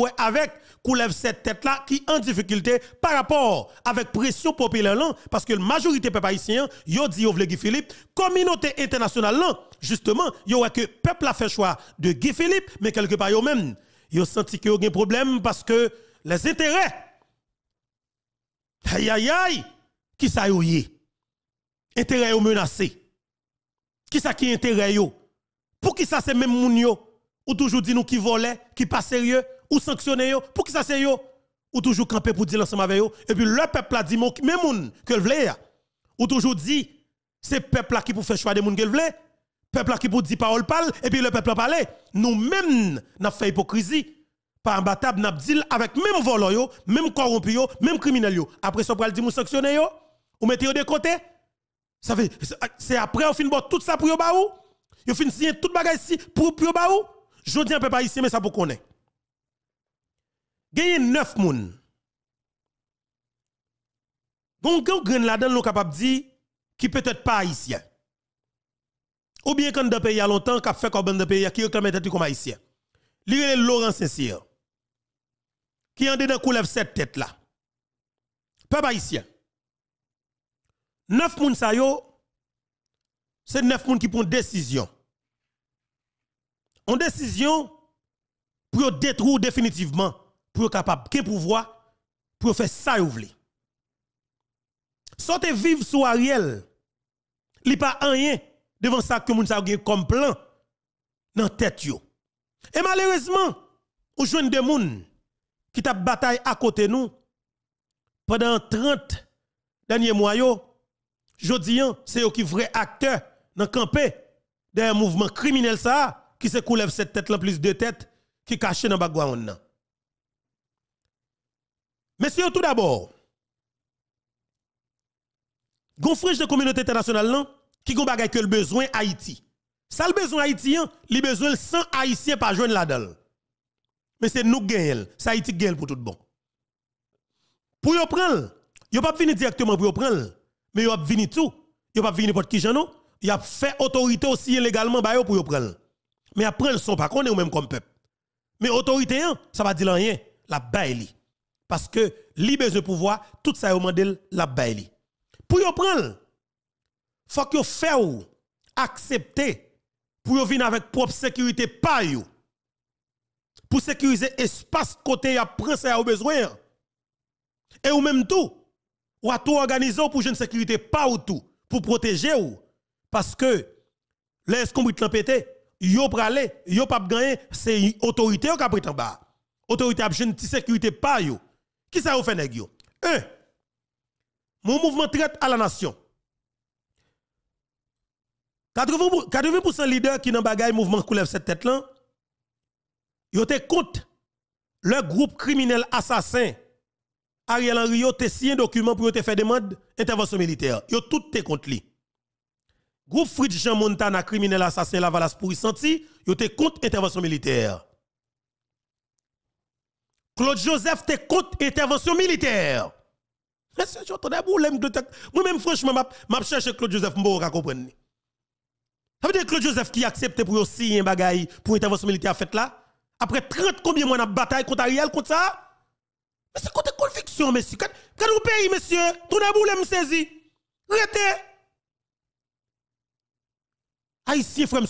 ouais, avec lève cette tête-là qui en difficulté par rapport avec pression populaire là, parce que la majorité peuple haïtien, yo dit yo vle Guy Philippe, communauté internationale là, justement, yo aurait que peuple a fait choix de Guy Philippe, mais quelque part yo même, yo senti que yo un problème parce que les intérêts, aïe aïe aïe, qui ça yo yé? Intérêts Qui ça qui intérêt yo? Pour qui ça c'est même moun yo? Ou toujours dit nous qui volait, qui pas sérieux? ou sanctionner yo, pour qui ça c'est yo, ou toujours camper pour dire l'ensemble avec yo, et puis le peuple a dit, même moun que le vle, ou toujours dit, c'est peuple là qui pour faire choix des moun que le peuple là qui pour dire parole parle, et puis le peuple a parlé, nous même n'a fait hypocrisie, pas imbattable, n'a dit avec même volo yo, même corrompu yo, même criminel yo, après ça, pour dire nous sanctionner yo, ou mettez yo de côté, ça fait, c'est après, on finit tout ça pour yo ba ou, yo finit tout bagay ici pour, pour yo ba ou, je dis un peu pas ici, mais ça pour connaître a 9 personnes. Gon gon grain là-dedans, nous capable dire qui peut-être pas haïtien. Ou bien quand dans pays il y a longtemps ont fait comme dans pays qui réclame tête comme haïtien. rele Laurent Saint-Cyr. Qui en dedans coulève cette tête là. Peuple haïtien. 9 moun sa yo c'est 9 personnes qui prennent décision. Une décision pour détruire définitivement pour capable de pouvoir pour faire ça vous voulez. Sortez vivre sous Ariel. Li pas rien devant ça que moun sa comme plan dans tête Et malheureusement, ou a de gens qui t'a bataille à côté nous pendant 30 derniers mois je dis, c'est eux qui vrai acteur dans campé d'un mouvement criminel ça qui se coulève cette tête là plus de têtes qui caché dans background Messieurs, tout d'abord, gonfrage de communauté internationale non, qui gon bagay que le besoin Haïti. Ça le besoin haïtien, hein? li besoin 100 haïtiens par jouen la dalle. Mais c'est nous gagnons, C'est Haïti gagne pour tout bon. Pour yon prendre, yon pas venir directement pour yon prendre, mais yon venir tout, yon pas venir n'importe qui Y yon fait autorité aussi illégalement pour yon prendre. Mais après le son pas qu'on même comme peuple. Mais autorité hein? ça va dire rien, la baille parce que li le pouvoir, tout ça yo de la baili. Pour yon prendre, faut que yo fait accepter pour yon venir avec propre sécurité pas yon. Pour sécuriser espace côté yon a et yon besoin. Et ou même tout, ou à tout organiser pour une sécurité pas ou tout, pour protéger ou. Parce que, les qu'on peut pété, yo pralé, yo pas gagné, c'est autorité qui a pris en bas. Autorité a une sécurité pas yo. Qui ça vous fait nèg Un. Mon mouvement traite à la nation. 80%, 80 leaders qui n'ont le mouvement coulève cette tête là, Ils te contre le groupe criminel assassin Ariel Henry yo te signé document pour te faire demande intervention militaire. Yo tout contre lui. li. Groupe Fritz Jean Montana criminel assassin la valas pour y sentir, ils te contre intervention militaire. Claude Joseph était contre intervention militaire. Mais c'est j'entendais problème de Moi-même, franchement, je cherche Claude Joseph, je ne comprendre. Ça veut dire Claude Joseph qui accepte pour aussi un bagaille pour intervention militaire fait là. Après 30 combien mois de bataille contre Ariel, contre ça? Mais c'est contre conviction, monsieur. Quand vous pays, monsieur, tout le boule me saisi. Arrêtez. Haïtien, frère,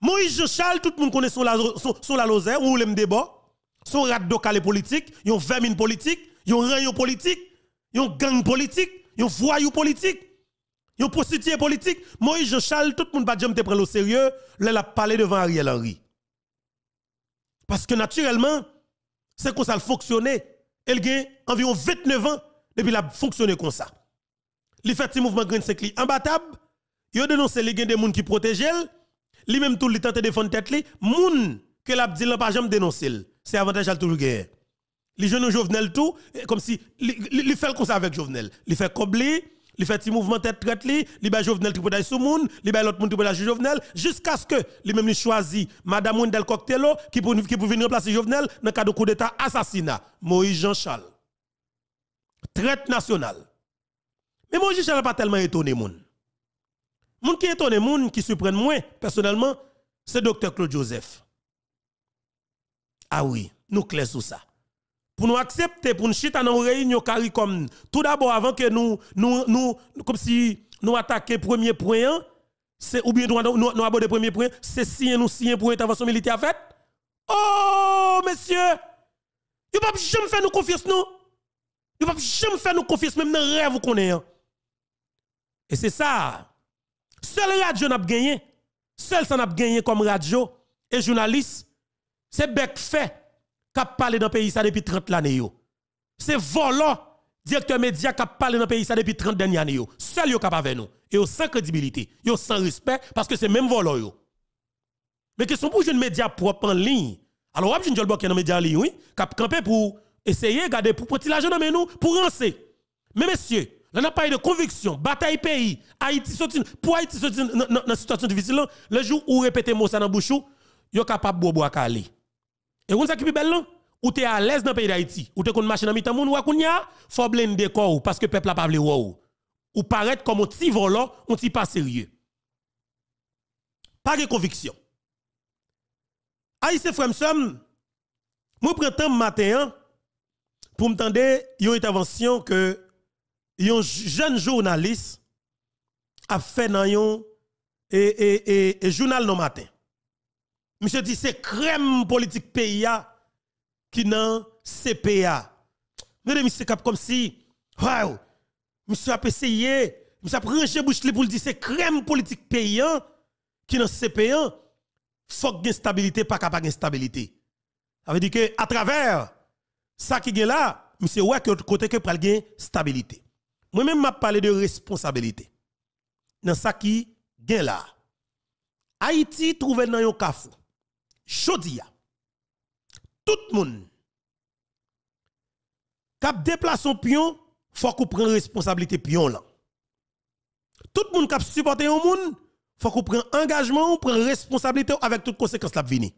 Moïse jean tout le monde connaît son la, son, la Lozère, ou l'aime débat son rat de politique, yon vermine politique, yon rayon politique, yon gang politique, yon voyou politique, yon prostitué politique. Moi, jean chale, tout le monde pas jamais te prendre au sérieux, là a parlé devant Ariel Henry. Parce que naturellement, c'est comme ça le fonctionner. Elle a environ 29 ans depuis la fonctionné comme ça. Il fait un mouvement Green Secret imbattable. Il dénoncé les gens des gens qui protègent les Lui-même, tout le temps, de défendre tête. Les gens que dit n'a pas jamais dénoncé c'est avantage à toujours gagner. Les jeunes Jovenel tout, eh, comme si, il fait comme ça avec Jovenel. Il fait cobli, il fait petit mouvement tête traite, il fait Jovenel tripodage sous monde, il bat l'autre monde tripodage Jovenel, jusqu'à ce que lui-même choisit Madame Wendel Coctello qui pour, qui venir remplacer Jovenel dans le cadre de coup d'État assassinat. Moïse Jean-Charles. Traite nationale. Mais Moïse Jean-Charles n'a pas tellement étonné Les gens qui étonne moun qui surprend moins, personnellement, c'est docteur Claude Joseph. Ah oui, nous clésons ça. Pour nous accepter, pour nous chiter dans réunions réunion CARICOM, tout d'abord avant que nous, nous, nous, comme si nous attaquions premier point, ou bien nous, nous, le premier point, c'est si nous signer pour intervention militaire fait. Oh, monsieur, vous ne pouvez jamais faire nous confiance, non? Vous ne pouvez jamais faire nous confiance, même dans rêve qu'on est. Hein. Et c'est ça. Seul radio n'a pas gagné. Seul ça n'a pas gagné comme radio et journaliste c'est bec fait qui a parlé dans le pays ça depuis 30 ans. C'est volant directeur média qui a parlé dans le pays ça depuis 30 dernières années. Seul yo capable avec nous. Et sans crédibilité, yo sans respect parce que c'est même volant yo. Mais qui sont pour jeune média propre en ligne. Alors, on a jeune dans média en ligne, oui, qui a campé pour essayer garder pour petit l'argent dans nous pour lancer. Mais messieurs, Là, n'a pas eu de conviction, bataille pays, Haïti sorti, pour Haïti sorti dans une situation difficile, le jour où répétez mot ça dans bouchou, yo capable bobo à caler. Et vous savez qui belle là Ou à l'aise dans le pays d'Haïti, ou t'es qu'on machine en mitan moun ou à un faut de corps parce que le peuple a pas ou. Ou paraître comme un petit volant, un petit pas sérieux. Pas de conviction. Aïe, c'est moi, je prends temps matin hein, pour m'tendre une intervention que un jeune journaliste a fait dans un et, et, et, journal non matin. Monsieur dit c'est crème politique PIA qui nan CPA. Regardez monsieur cap comme si waouh monsieur a essayé, monsieur a rangé bouche pour dire c'est crème politique paysan qui nan CPA faut gain stabilité pas capable gain stabilité. Ça veut dire que à travers ça qui est là, monsieur ouais que côté que pour gain stabilité. Moi même m'a parlé de responsabilité. Dans ça qui est là. Haïti trouvé dans un cafou. Chaudia, tout le monde, qui déplace son pion, faut qu'on prenne responsabilité pion là. Tout le monde qui supporte un monde, faut qu'on prenne engagement, ou prenne responsabilité avec toutes conséquences la venir.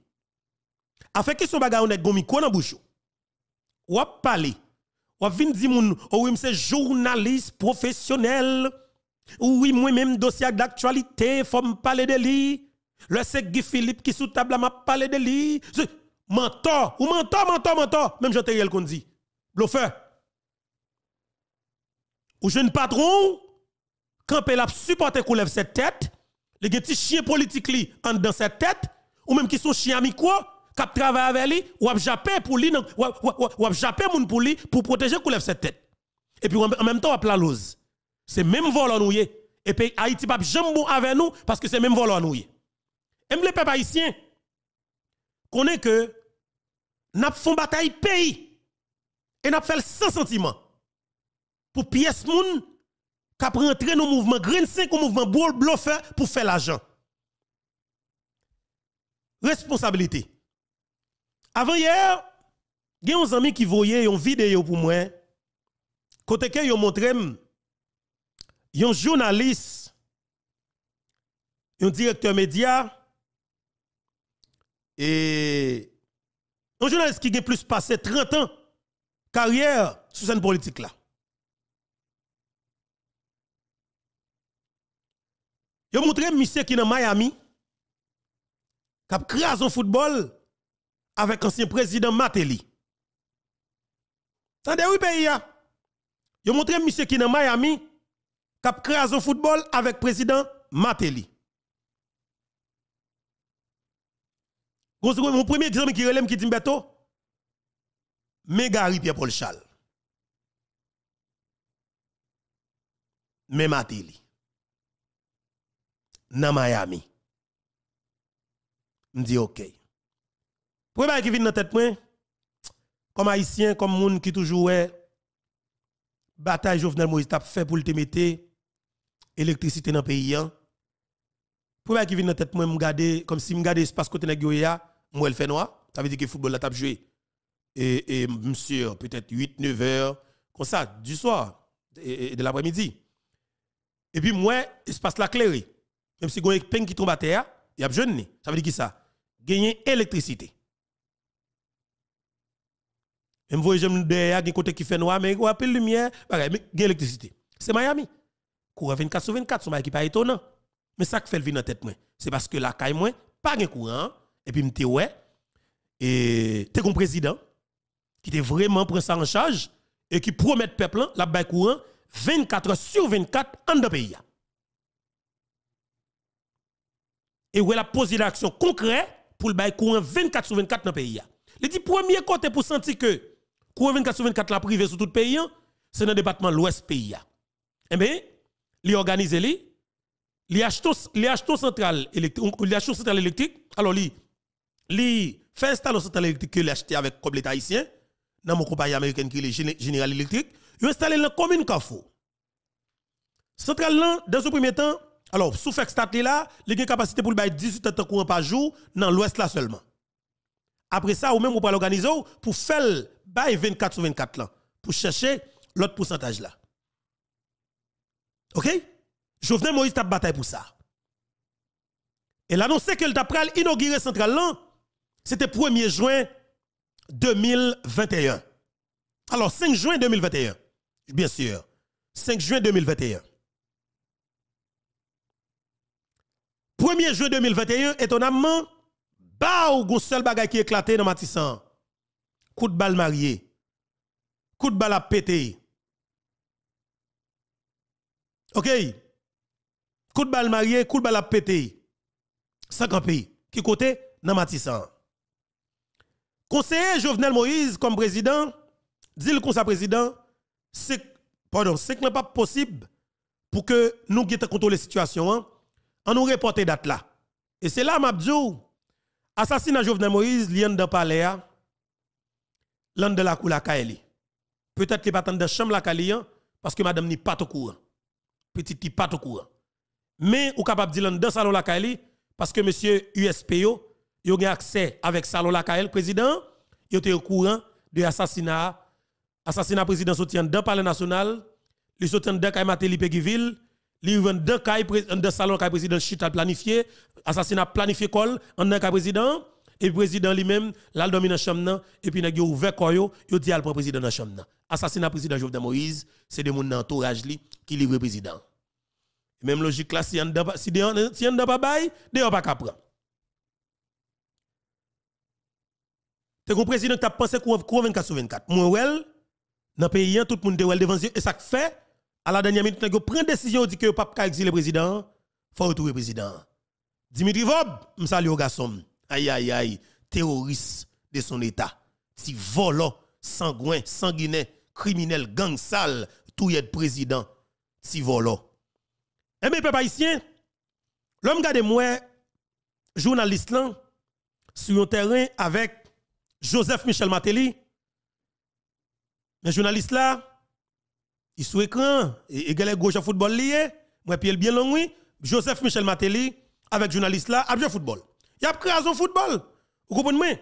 Afin que son bagage on est gomi quoi dans bouche. Ou a parler. Ou a dire di moun, ou oui c'est journaliste professionnel. Ou oui moi même dossier d'actualité, faut me parler de lui. Le sec Guy Philippe qui sous table m'a parlé de lui. Mentor, ou mentor, mentor, mentor. Même Jean-Thériel qu'on dit. Bluffer. Ou jeune patron, quand elle a supporté qu'on lève cette tête, les petits chiens politiques li dans cette tête, ou même qui sont chiens amicaux, qui travaillent avec lui, ou jappé pour lui, ou moun pour lui, pour protéger qu'on lève cette tête. Et puis en même temps, on la lose. C'est même volant nous. Et puis Haïti pas jambon avec nous parce que c'est même volant nous. Et les peuple haïtien connaît que n'a font bataille pays et n'a fait sans sentiment pour pièce moun qui rentre dans le mouvement Green 5 au mouvement Ball Bluffer pour faire l'argent. Responsabilité. Avant hier, il y a un ami qui voyait une vidéo pour moi côté que ont montré un journaliste un directeur média et un journaliste qui a plus passé 30 ans carrière sur cette politique là. Yo montré monsieur qui est dans Miami qui a créé un football avec l'ancien président Matéli. Tendez oui pays a. Hein. Yo montré monsieur qui est dans Miami qui a créé un football avec le président Matéli. mon premier exemple qui relève qui dit Mbeto, Je Pierre-Paul Charles. Mais Dans Miami. Je dis OK. Premier qui vient dans tête moi, comme haïtien, comme monde qui toujours est, bataille Jovenel Moïse fait pour te mettre électricité dans le pays. Hein. Premier qui vient dans tête moi, je comme si je regarde l'espace côté de moi elle fait noir, ça veut dire que le football la tape joué. Et, et monsieur, peut-être 8, 9 heures, comme ça, du soir et, de l'après-midi. Et puis moi, espace la clairé. Même si il y a qui tombe à terre, il y a jeune. Ça veut dire qui ça? Gagner électricité. Même voyez, j'aime derrière, il y côté qui fait noir, mais il y a de lumière, pareil, mais il électricité. C'est Miami. Courant 24 sur 24, c'est pas équipe étonnant. Mais ça qui fait le vin en tête, c'est parce que la caille, moi, pas de courant, et puis, me ouais. Et t'es président qui était vraiment pris ça en charge et qui promet peuple la courant 24 sur 24 dans le pays. Et où elle a posé l'action concrète pour le courant 24 sur 24 dans le pays. Le dit premier côté pour sentir que courant 24 sur 24 la privée sur tout le pays, c'est dans le département l'Ouest pays. Eh bien, il organise les, les central électrique, alors il li fait installer central électrique que acheté avec comme l'État haïtien dans mon compagnie américaine qui est général électrique. il installé dans la commune Kafou. Centrale l'an, dans ce premier temps, alors sous stat là, il a une capacité pour le 18 heures de courant par jour dans l'ouest là seulement. Après ça, ou même on peut l'organiser pour faire bail 24 sur 24 là pour chercher l'autre pourcentage là. OK Jovenel Moïse t'a bataille pour ça. Et l'annonce qu'elle le t'a inauguré central là c'était 1er juin 2021. Alors, 5 juin 2021, bien sûr. 5 juin 2021. 1er juin 2021, étonnamment, bah, ou seul bagay qui éclaté dans Matissan. Coup de balle marié. Coup de balle à pété. OK? Coup de balle marié, coup de balle à péter. pays. Qui côté? Dans Matissan. Conseiller Jovenel Moïse comme président, dit le conseil président, c'est pardon, c'est pas possible pour que nous qui contrôler la situation en hein. nous reporter date là. Et c'est là Mabdou assassinat Jovenel Moïse lien dans palais l'an hein. de la cour la Kaeli. Peut-être qu'il pas dans chambre la Kaeli hein, parce que madame n'est pas au courant. Petite n'est pas au courant. Mais ou capable de dire dans salon la Kaeli parce que monsieur USPO yo gen accès avec Salo Lakael président yo était au courant de assassinat assassinat président soutien dans palais national li soutien dans Mateli li vend dans de Salon Salo président chita planifié assassinat planifié col en dans président et président lui-même l'al dominé dans chambre et puis n'a ouvert koyo yo dit al président dans chambre assassinat président Jovenel Moïse c'est des moun dans entourage li qui livre président même logique là si on si on pas bail pas C'est que président qui a pensé qu'on 24 sur 24. Moi, dans le pays, tout le monde est devant Et ça fait, à la dernière minute, vous prenez une décision, dit que le pape exilé le président, il faut retourner le président. Dimitri Vob, je salue au garçon. Aïe, aïe, aïe, terroriste de son État. Si volant, sanguin, sanguiné, criminel, gang sale, tout est président. Si volant. Eh bien, papa ici, l'homme garde moi, journaliste là, sur un terrain avec Joseph Michel Matéli, mais journaliste là, il sous écran, il gauche à football lié, moi bien long Joseph Michel Matéli avec journaliste là, a football. Il a football. Vous comprenez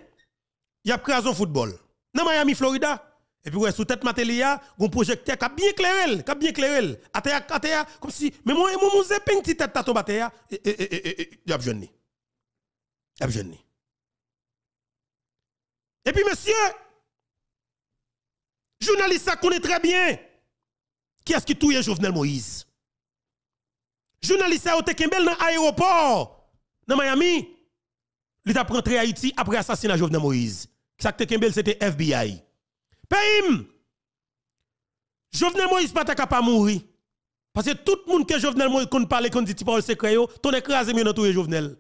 Il a football. Dans Miami, Florida. Et puis ouais, sous tête Matéli a un projecteur qui a bien éclairé, qui bien éclairé. comme si mais moi mon tête tato et et puis, monsieur, journaliste, ça connaît très bien qui est-ce qui touille Jovenel Moïse. Journaliste, ça a Kembel dans l'aéroport, dans Miami. Il a rentré à Haïti après l'assassinat de Jovenel Moïse. Ça Kembel, c'était FBI. Paim, Jovenel Moïse pas capable de mourir. Parce que tout le monde que Jovenel Moïse qu'on parle, qu'on dit, tu parles secret, ton écrasé, mais tous tout Jovenel.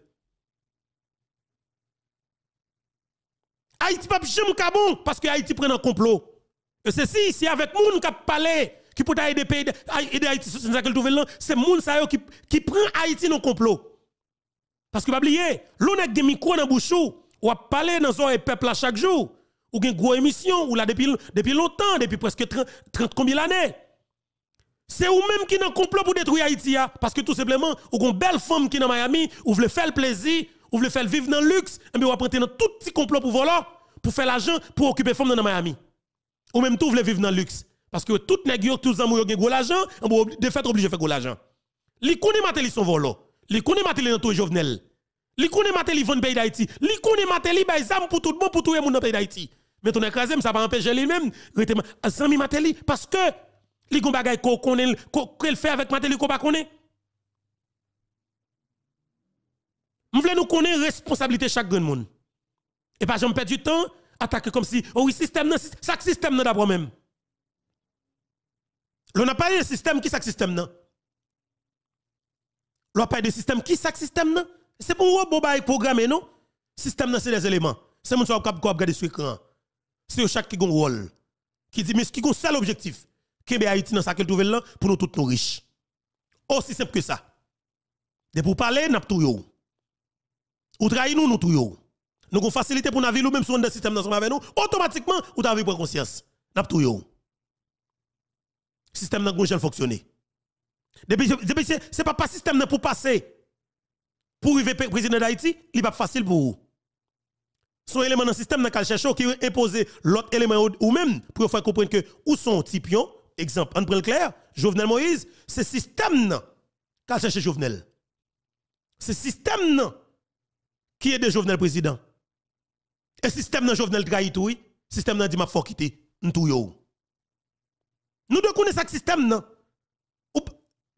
Haïti pas jamais bon parce que Haïti prend un complot. Et si c'est avec moun qui parlé qui peut aider pays Haïti c'est ça que c'est moun ça qui qui prend Haïti dans complot. Parce que pas oublier, l'on a des micro dans bouchou, ou a parler dans un peuple à chaque jour, ou une grosse émission ou là depuis depuis longtemps, depuis presque 30, 30 combien d'années. C'est ou même qui un complot pour détruire Haïti hein, parce que tout simplement, ou une belle femme qui dans Miami, ou voulez faire le plaisir vous voulez faire vivre dans le luxe, et vous apprenez dans tout petit complot pour voler, pour faire l'argent, pour occuper femme dans Miami. Ou même tout, vous voulez vivre dans le luxe. Parce que tout les gens tous amour yo gros l'argent, de fait obligé faire gros l'argent. Li connaît matéli son volo. Li connaît matéli dans e les jeunes, les connaît matéli vont pays d'Haïti. Li connaît matéli bay zam pour tout le monde, pour tout le monde dans pays d'Haïti. Mais ton écrasé, ça va empêcher lui-même, zami matéli, parce que les gon qui ont fait avec matéli qu'on pas Nous voulons nous connaître responsabilité chaque grand monde. Et pas j'en perdre du temps, attaquer comme si, oh oui, système, non, le système non d'abord même. L'on n'a pas de système, qui sac système non? L'on n'a pas de système, qui sac système non? C'est pour vous, bon bail programmé, non? Système non, c'est les éléments. C'est le monde qui regarder sur l'écran. C'est chaque qui a un rôle. Qui dit, mais ce qui a un seul objectif, qu'il Haïti dans sa qu'elle trouve là, pour nous tous nos riches. Aussi simple que ça. De pour parler, n'a pas tout ou trahi nous, nous tout Nous avons facilité pour nous vivre, même si dans le système dans avec nous, automatiquement, ou avons pris conscience. Nous tout Le Système n'a pas fonctionné. Depuis, Ce c'est pas pas système pour passer. Pour arriver président d'Haïti, il n'est pas facile pour vous. Son élément dans le système n'a qu'à chercher qui imposer l'autre élément ou même pour faire comprendre que où sont Tipion, exemple, on prend Jovenel Moïse, c'est système qui cherche cherché Jovenel. C'est système n'a qui est de Jovenel président? Et système dans Jovenel trahi tout, oui. Système dans dit m'a faut quitter, tout yo. Nous devons connaître ce système non. Ou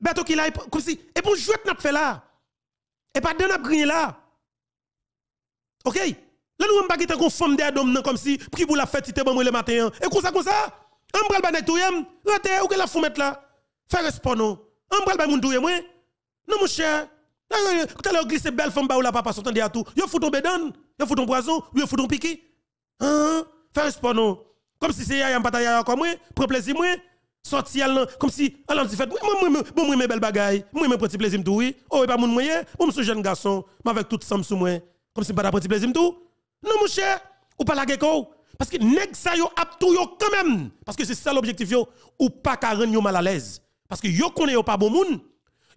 bateau qui l'a, comme si et pour jouer n'a fait là. Et pas de n'a grigné là. OK? Là nous pas quitter qu'on femme derrière comme si pris pour la fête c'était bon le matin. Hein? Et comme ça comme ça, on le banet tout yam, rete ou que la fou mettre là. Faire respect non. On bral ba moun douye moi. Non mon cher, tout à l'heure, glissé belle femme, ou la papa s'entendait à tout. Yo fout ton bédane, yo fout ton poison, yo fout ton piqué. Hein? Fais sport non. Comme si c'est yaya m'pata yaya comme moi, prends plaisir moi, sortir comme si, alors tu fais, moi, moi, bon, moi, mes belles bagailles, moi, mes petits plaisirs tout, oui. Oh, et pas mon moyen, moi, je jeune garçon, mais avec toute somme sous moi, comme si pas d'apprécier plaisir tout. Non, mon cher, ou pas la gecko. Parce que nèg ça yo ap tout yo quand même. Parce que c'est ça l'objectif yo, ou pas qu'à rendre yo mal à l'aise. Parce que yo connaît yo pas bon monde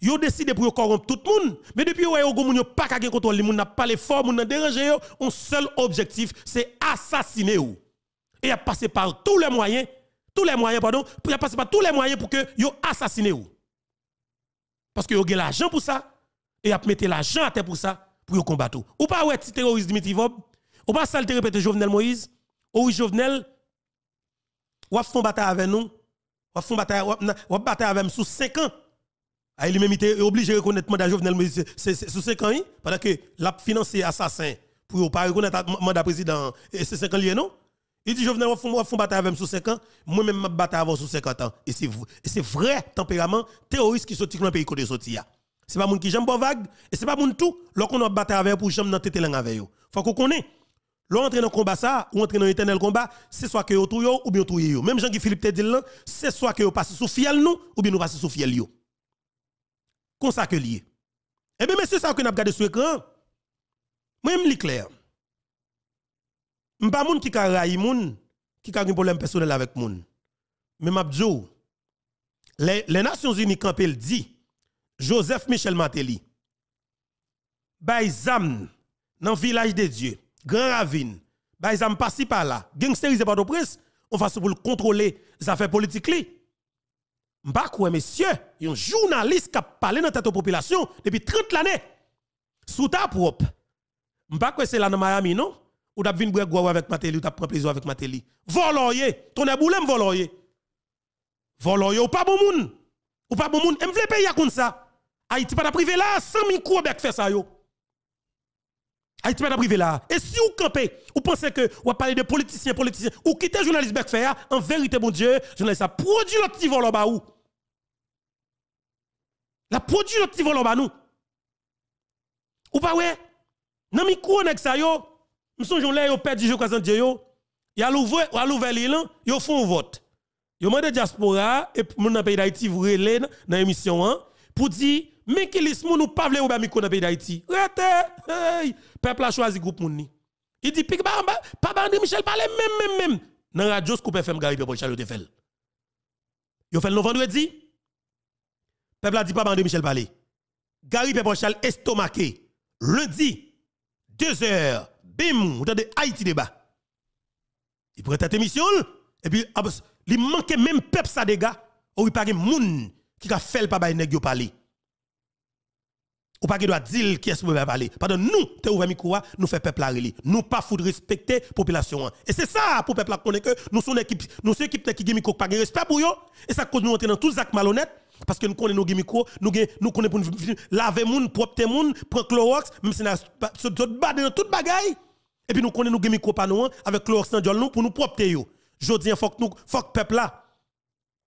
yo décidé pour corrompre tout le monde. Mais depuis que yo moun pas de contrôle les moun n'a pas les formes, Ils n'ont dérangé Un seul objectif c'est assassiner vous. Et a passé par tous les moyens, tous les moyens pardon, pour a passé par tous les moyens pour que yo assassiner Parce que yo avez l'argent pour ça et a mettre l'argent à terre pour ça pour yo combattre ou. Ou pas ouais si terroriste Dimitri Vob, ou pas ça le répéter Jovenel Moïse, ou Jovenel ou a font bataille avec nous, ou a font bataille bataille avec nous sous 5 ans. Ah, il est obligé de reconnaître le mandat Jovenel sous 5 ans hein, pendant que l'a financé assassin pour ne pas reconnaître le mandat président et c'est 5 ans non il dit Jovenel on fait battre avec sous 5 ans moi même battre avec avant sous 50 ans et c'est vrai tempérament terroriste qui sorti dans le pays sortie. Ce n'est pas monde qui j'aime pas vague et ce n'est pas monde tout lorsqu'on a battu avec pour j'aime dans tête langue avec Il faut qu'on connaît Lorsqu'on dans le combat ça, ou entre dans éternel combat, c'est soit que vous ou bien vous Même Jean-Guy Philippe te dit c'est soit que vous sous nous, ou bien nous passez sous fiel yo comme ça que lié. Eh bien, mais c'est ça que nous avons regardé sur l'écran. Moi, je suis clair. Je ne suis pas qui a raillé, qui a un problème personnel avec moun. Mais Mabdjo, les, les Nations Unies, quand elle dit, Joseph Michel Matéli, Baïzam, dans le village de Dieu, Grand Ravine, Baïzam, pas si par là, gangsterisé par le prince, on va se pour contrôler les affaires politiques. M'bakwe, y yon un journaliste qui a parlé dans tête population depuis 30 l'année sous ta propre. Mpa c'est là dans Miami non Ou d'ap vin bregou avec Mateli ou d'ap pris plaisir avec Mateli. Voloyer, ton aboulem voloyer. Voloyer ou pas bon moun. Ou pas bon moun, m'vle payer comme ça. Haïti pas privé là, 100 000 bek sa ça yo. Haïti pas privé là. Et si vous campez, ou pensez que vous parlez de politiciens, politiciens, ou quittez journaliste ya, hein, en vérité, bon Dieu, journaliste a produit le petit ba ou. La produit notre petit volant nous. Ou pas ouais? Nan mi kou nek ça, yo, mson jon lè yo père du jeu kwasan Dieu, yo, ya louvre, yon louvre a yo vote. Yo mande diaspora, et moun nan pays d'Haïti vous lè nan hein, pour dire pour di, men ki lis moun nous, pavle ou ba micro nan pays d'Haïti. Rete, hey, peuple a choisi groupe, moun ni. Il dit, Pique, ba, bah, pas, pa Michel parle, même, même, même. Nan radio, scoop FM, Gary pour chal yo te fel. Yo fait le vendredi, Peuple a dit pas de Michel Pali. Gary Péponchal estomaqué. Lundi, 2h, bim, vous de Haïti débat. Il pourrait être émission, et puis ah, il manque même peuple sa dégâts, ou il pas de monde qui a fait le papa nèg yo parler. Ou pas de doit dire qui est ce peuple parler. Pardon, nous, te ouvert micro, nous fait peuple parler. Nous pas foutre respecter population. Hein. Et c'est ça pour peuple connaître que nous sommes équipe, nous sommes équipe qui gagne pas pas respect pour yo et ça cause nous entrer dans tout actes malhonnêtes. Parce que nous connaissons nos micro, nous, connaissons pour laver les gens, propre moun, prendre Clorox, même si nous sommes dans toute bagaille. Et puis nous connaissons nos micros pas nous, avec Clorox dans nous pour nous propre yo. Je dis, faut que nous, faut que peuple là,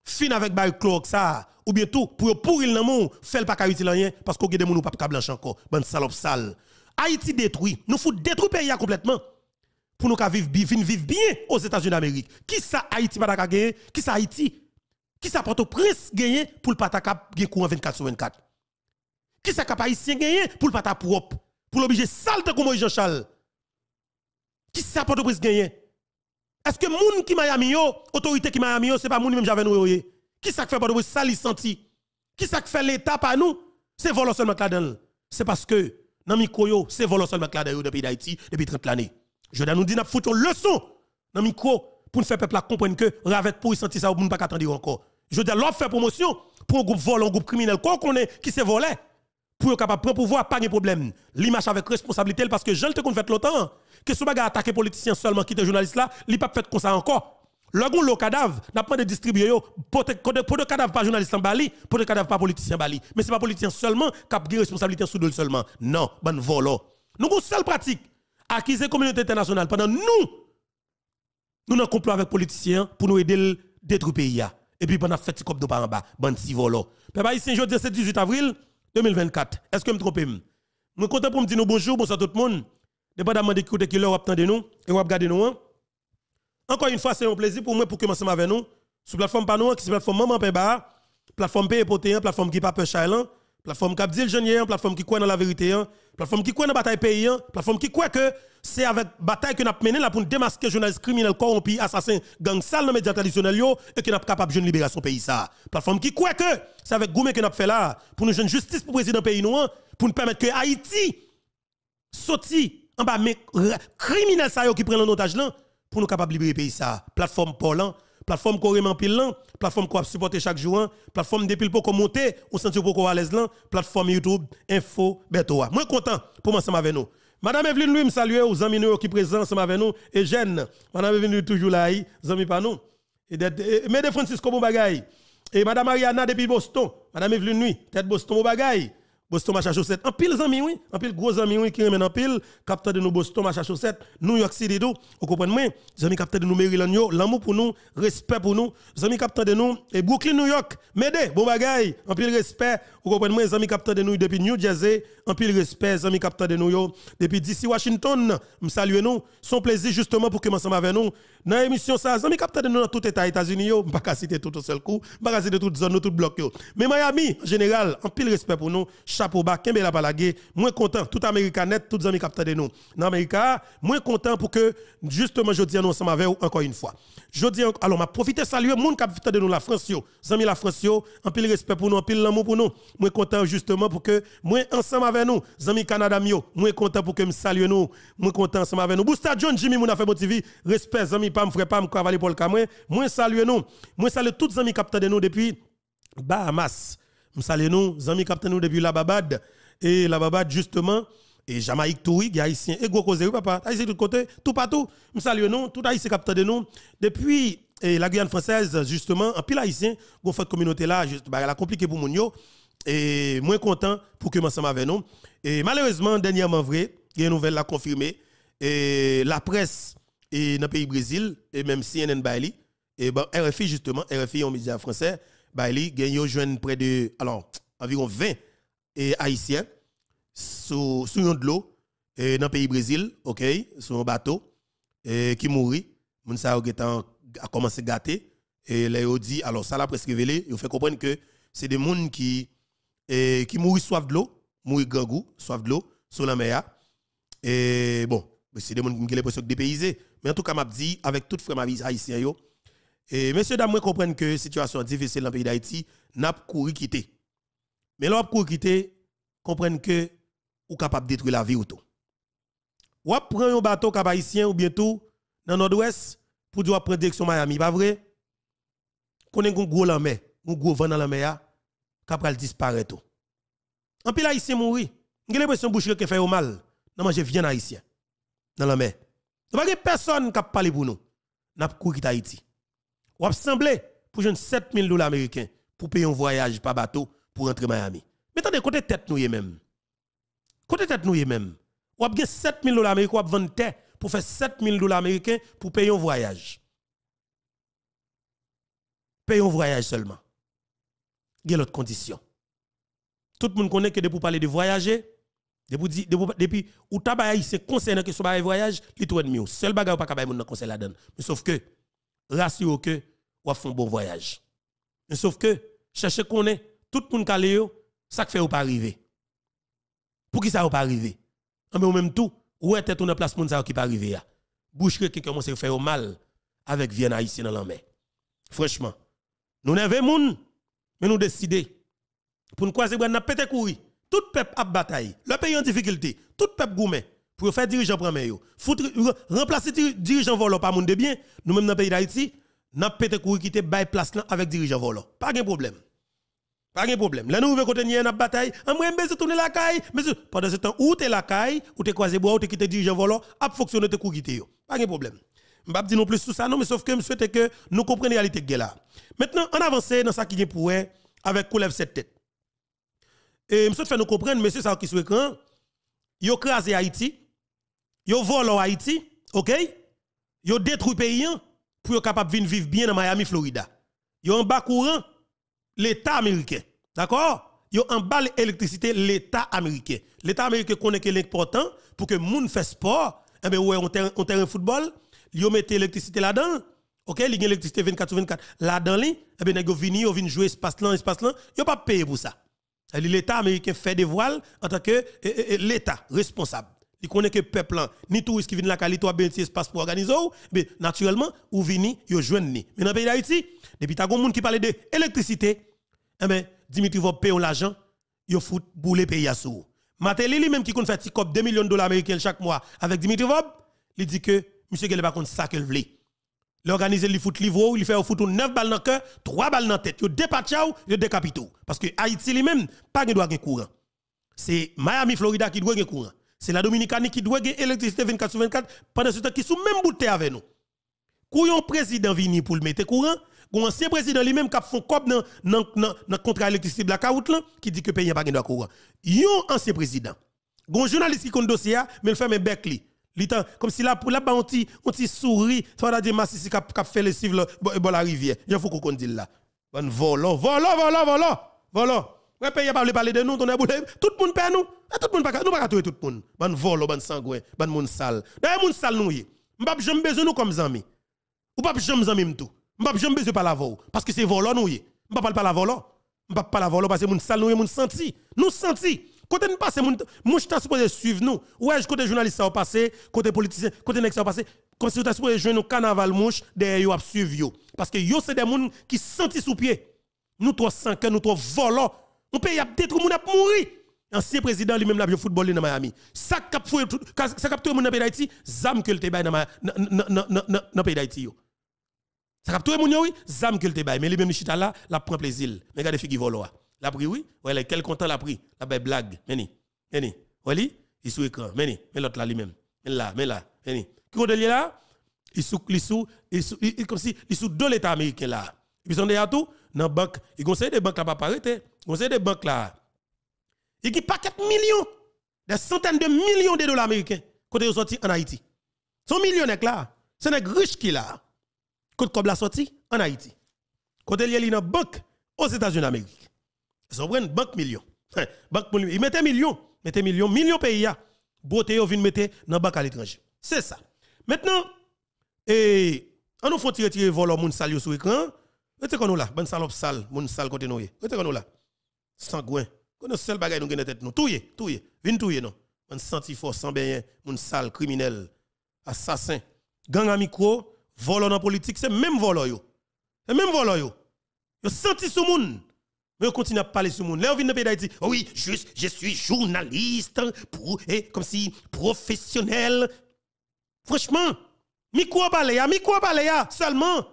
fin avec le Clorox ça, ou bien tout, pour pourrir le monde, fait pas qu'à utiliser rien, parce qu'on a des gens qui pas capable blanche encore. Bonne salope sale. Haïti détruit. Nous faut détruire le pays hein, complètement pour nous vivre, vivre bien aux États-Unis d'Amérique. Qui ça Haïti pas gagner Qui ça Haïti qui s'apporte porte au prince gagné pour le pata cap courant 24 sur 24? Qui ça cap haïtien gagné pour le pata propre? Pour l'obliger salte comme Jean-Charles? Qui s'apporte porte au prince gagné? Est-ce que moun qui Miami yo, autorité qui Miami yo, c'est pas moun même j'avais nous Qui ça fait porte au sali senti? Qui ça fait l'état par nous? C'est volant seulement là C'est parce que dans micro yo, c'est volant seulement là depuis d'Haïti depuis 30 l'année. Je dois nous dire n'a une leçon dans micro pour faire peuple comprendre que ravet pour sentir ça, pour ne pas attendre encore. Je dis, l'offre fait promotion pour un groupe vol, un groupe criminel, qu'on connaît, qui se volé, pour être capable de prendre pouvoir, pas de problème. L'image avec responsabilité, parce que je ne te fait l'OTAN, que ce bagage attaquer politiciens seulement, qui te journaliste là, il pas fait comme ça encore. Lorsqu'on le cadavre, n'a pas de distribuer pour le cadavre pas journaliste en Bali, pour de cadavre pas politicien Bali. Mais ce n'est pas politicien seulement qui a des responsabilité sous le seulement. Non, ben volo. Nous avons seule pratique, acquise communauté internationale pendant nous nous avons complot avec politiciens pour nous aider à détruire le pays. Hein. Et puis, pendant ce comme nous en bas, bande si volo. Papa, ici, jeudi, 17, 18 avril 2024. Est-ce que je me trompe? Je suis content pour me dire bonjour, bonsoir tout le monde. Dépendamment de qui vous êtes, nous et vous regardez nous. Hein. Encore une fois, c'est un plaisir pour moi pour commencer avec nous. Sur la plateforme nous qui est la plateforme Maman la plateforme la hein. plateforme qui pas la plateforme qui dit la plateforme qui croit dans la vérité, plateforme qui croit dans la bataille paysan, hein. plateforme qui croit que c'est avec la bataille que nous avons mené pour démasquer journalistes criminels, corrompus, assassins, gangs sales dans les médias traditionnels et que nous sommes capables de libération pays. La plateforme qui croit que c'est avec Goumé que nous avons fait là pour nous jeune justice pour le président pays nous, hein, pour nous permettre que Haïti sorti en bas mais criminels qui prennent en otage là pour nous capables libérer pays. ça. plateforme Paulin. Hein plateforme qu'on remet pile plateforme qu'on supporter chaque jour, plateforme depuis pour qu'on au on de pour qu'on à l'aise là, plateforme YouTube, info, betoa. Moi content pour ça m'a nous. Madame Evelyne lui me salue aux amis qui présents ça m'a nous, et jeune, Madame Evelyne toujours là, les amis pas nous. Et, mais de Francisco bagaille et Madame Ariana depuis Boston, Madame Evelyne Nuit, tête Boston bagaille Boston Match En pile, zami oui. En pile, gros amis, oui, qui remet en pile. Capteur de nous, Boston Match New York City, tout. Vous comprenez, moi. Zami capteur de nous, Maryland, L'amour pour nous, respect pour nous. Zami capteur de nous, et Brooklyn, New York. Mede, bon bagaille. En pile, respect. Vous comprenez, moi. Zami capteur de nous, depuis New Jersey en pile respect, amis capteurs de nous. Depuis d'ici Washington, me salue nous. Son plaisir justement pour que ensemble avec nous. Dans l'émission, ça, amis capteurs de nous dans tout État États-Unis, je ne pas citer tout au seul coup, je ne pas citer toute zone, tout bloc. Yo. Mais Miami, en général, en pile respect pour nous. Chapeau bas, Kembe la je Moins content, tout Américain net, tout amis capteurs de nous. Dans je moins content pour que justement je dis nous ensemble avec encore une fois. Je dis, alors, m'a profité saluer mon capitaine de nous, la France, yo. amis la France, yo. en pile respect pour nous, en pile l'amour pour nous. Moins content justement pour que moi ensemble nous. Zami Canada Mio, moi content pour que me salue nous. Moi content ensemble avec nous. Bousta John Jimmy Mouna fait TV. Respect Zami Pam frère Pam Cavalier Paul Camouin. Moi salue nous. Moi salue toutes amis capteur de nous depuis Bahamas. Moi salue nous Zami capteur nous depuis la Babad et la Babad justement et Jamaïque tout haïtien et gros papa. Haïtien de côté, tout partout. Nous salue nous, tout haïtien capteur de nous depuis et la Guyane française justement en pile haïtien, gros fait communauté là juste bah, la compliqué pour moun yo. Et moins content pour que m'ensemble avec nous. Et malheureusement, dernièrement vrai, il y a une nouvelle l'a confirmé. Et la presse et dans le pays Brésil, et même CNN Bailey, et ben, RFI justement, RFI en média français, Bailey, gagne près de, alors, environ 20 haïtiens sous sous de l'eau dans le pays Brésil, OK, sur un bateau et qui mourit, mon ça a commencé à gâter et là ils dit alors ça l'a presque révélé, ont fait comprendre que c'est des gens qui et qui mourit soif de l'eau, mourit gangou, soif de l'eau, sur la mer. Et bon, c'est des gens qui ont l'impression de dépayser. Mais en tout cas, m'a dis avec toute frère haïtien, yo, et messieurs, dames, comprennent que la situation difficile dans le pays d'Haïti n'a pas couru quitter. Mais l'on couru quitter, comprennent que ou capable de détruire la vie ou tout. Ou prend un bateau cap haïtien ou bientôt dans le nord-ouest pour dire prendre direction Miami, pas vrai? Qu'on est un gros lamé, un gros vent dans la mer elle disparaît tout. En pile haïtien mouri. J'ai l'impression boucher qui fait au mal. a manje de haïtien. Dans la mer. Il n'y a personne qui parlé pour nous. N'a couru Haïti. Ou a semblé pour jeune 7000 dollars américains pour payer un voyage par bateau pour rentrer Miami. Mais attendez, côté tête nous même. Côté tête nous même. Ou a 7000 dollars américains ou a vendre terre pour faire 7000 dollars américains pour payer un voyage. Payer un voyage seulement a l'autre condition. Tout le monde connaît que depuis parler de voyager, depuis où ou tabaye c'est conseil que soit voyage, li tout ennemi. Seul bagage pas capable de conseil la donne. Mais sauf que rassure que ou un bon voyage. Mais sauf que qu'on est, tout le monde calé ça fait ou pas arriver. Pour qui ça ou pas arriver ah, Mais au même tout, où est tête on place pour ça qui pas arriver ya. Ah? Bouche qui commence à faire mal avec Vienne haïtien dans la mer. Franchement, nous n'avons pas mais nous décidons pour nous croiser bras, nous pété courir. Tout peuple a bataille. Le pays en difficulté. Tout peuple gourmet. Pour faire dirigeant premier. Remplacer dirigeant volant par monde de bien. Nous-mêmes dans le pays d'Haïti, nous avons pété courir qui de place avec dirigeant volant. Pas de problème. Pas de problème. Là, nous voulons continuer la bataille. nous ah, devons tourner la caille. Mais pendant ce temps, où tu es la caille, où tu es croisé où tu quittes dirigeant volant, à fonctionner te quitté. Pas de problème. Je ne vais pas dire non plus tout ça, non, mais sauf que je souhaite que nous comprenions la réalité là. Maintenant, on avance dans ce qui est pour avec Koulev cette tête. Et je souhaite faire nous comprendre, monsieur, ça qui sur l'écran, ils ont crasé Haïti, ils ont volé Haïti, ok? Ils ont détruit le pays hein, pour être capable de vivre bien dans Miami, Florida. Ils ont en bas courant l'État américain. D'accord? Ils ont en bas l'électricité l'État américain. L'État américain connaît que l'important pour que les gens fassent sport, eh bien, ouais, on terrain football yo mettez l'électricité là-dedans. OK, il gen l'électricité 24 sur 24 là-dedans li, eh bien, ben vini, jouer espace là, espace là, yo pas payé pour ça. Eh, L'État américain fait des voiles en tant que eh, l'État responsable. Il connaît que le peuple Ni ni ce qui viennent la qualité, ou bien espace pour organiser, mais naturellement, ou vini, jouer un ni. Mais dans le pays d'Haïti, depuis que monde qui parlait de l'électricité. eh ben, Dimitri Vob paye l'argent, yo pour les pays à sous. Maté lui-même qui compte faire 2 millions de dollars américains chaque mois avec Dimitri Vob, il dit que monsieur Gelle pas contre ça qu'elle voulait. L'organiser le fout livre, il fait au foot 9 balles dans le cœur, 3 balles dans la tête, il ou il décapite. Parce que Haïti lui-même, pas de droit de courant. C'est Miami, Florida qui doit de courant. C'est la Dominicanie qui doit gagner électricité 24 sur 24 pendant ce temps qui sont même bouté avec nous. Quand président vini pour le mettre courant, un ancien président lui-même qui a fait un dans le contrat électricité blackout qui dit que pays n'a pas de courant. Un ancien président. Un journaliste qui un dossier mais il fait un comme si la pour là on ti on ti sourit ça va dire massi qui fait le cible bon la rivière il faut qu'on dit là bon volo volo volo volo volo ouais y'a pas parler de nous ton e boule tout le monde paye nous e tout le monde pas nous pas tout le monde bon volo bon sangouin bon monde sale d'ailleurs monde sale nous m'pa jamais besoin nous comme amis ou pas jamais amis tout m'pa jamais besoin pas la vôtre parce que c'est volo nous m'pa pas la volo m'pa pas la volo parce que monde sale nous monde senti nous senti Côté nous passer, mon suis supposé suivre nous. Ouais, côté journaliste ça passé, côté politicien, côté nex ça passé. Comme si vous supposé jouer nos carnaval mouche derrière vous suivre yo. Parce que yo c'est des gens qui sentent sous pied. Nous trois cinq, nous trois volants. On pays a être, on a mourir. Ancien président lui-même l'a joué football dans Miami. Ça cap fouet ça cap tout monde dans pays d'Haïti, zam que le te dans le pays d'Haïti Ça cap tout monde oui, zam que le te bail, mais lui-même chita là, l'a prend plaisir. Mais regardez qui volent. La pri oui. Ouais, quel content la pris. La belle blague. Meni. Meni. Oli, il sous écran. Meni. Mais l'autre là lui-même. Mais là, mais là. Meni. Qui est là? Il sous, il sous, il sous, il comme si, il sous deux l'État américain là. Ils sont à tout dans banque. Ils conseillent des banques là pas arrêter. Ils conseillent des banques là. Ils pas 4 millions, des centaines de millions de dollars américains quand ils sorti en Haïti. Son millionnaire là, c'est un riche qui là. Quand comme la sorti en Haïti. Quand il y a une banque aux États-Unis d'Amérique. Ils ont une banque million. Hein, banque million. Ils mettaient millions. Mettaient millions. Millions pays. Beauté, ils viennent mettre dans banque à l'étranger. C'est ça. Maintenant, et, on nous faut tirer tirer vol au monde salio sur l'écran. Rete qu'on nous là. Bonne salope sale. Moun sale côté nous. Rete qu'on nous là. Sangouin. Qu'on sel bagay nous gagne tête nou. Touye, touye. Vin touye non. On senti fort sans bien. Moun sale criminel. Assassin. Gang à micro. Volant en politique. C'est même volant yo. C'est même volant yo. Yo senti sou moun. Mais on continue à parler sur le monde. Là, on vient de pays d'Haïti. Oh oui, juste, je suis journaliste, pour, et comme si professionnel. Franchement, mi quoi parler, mi quoi seulement.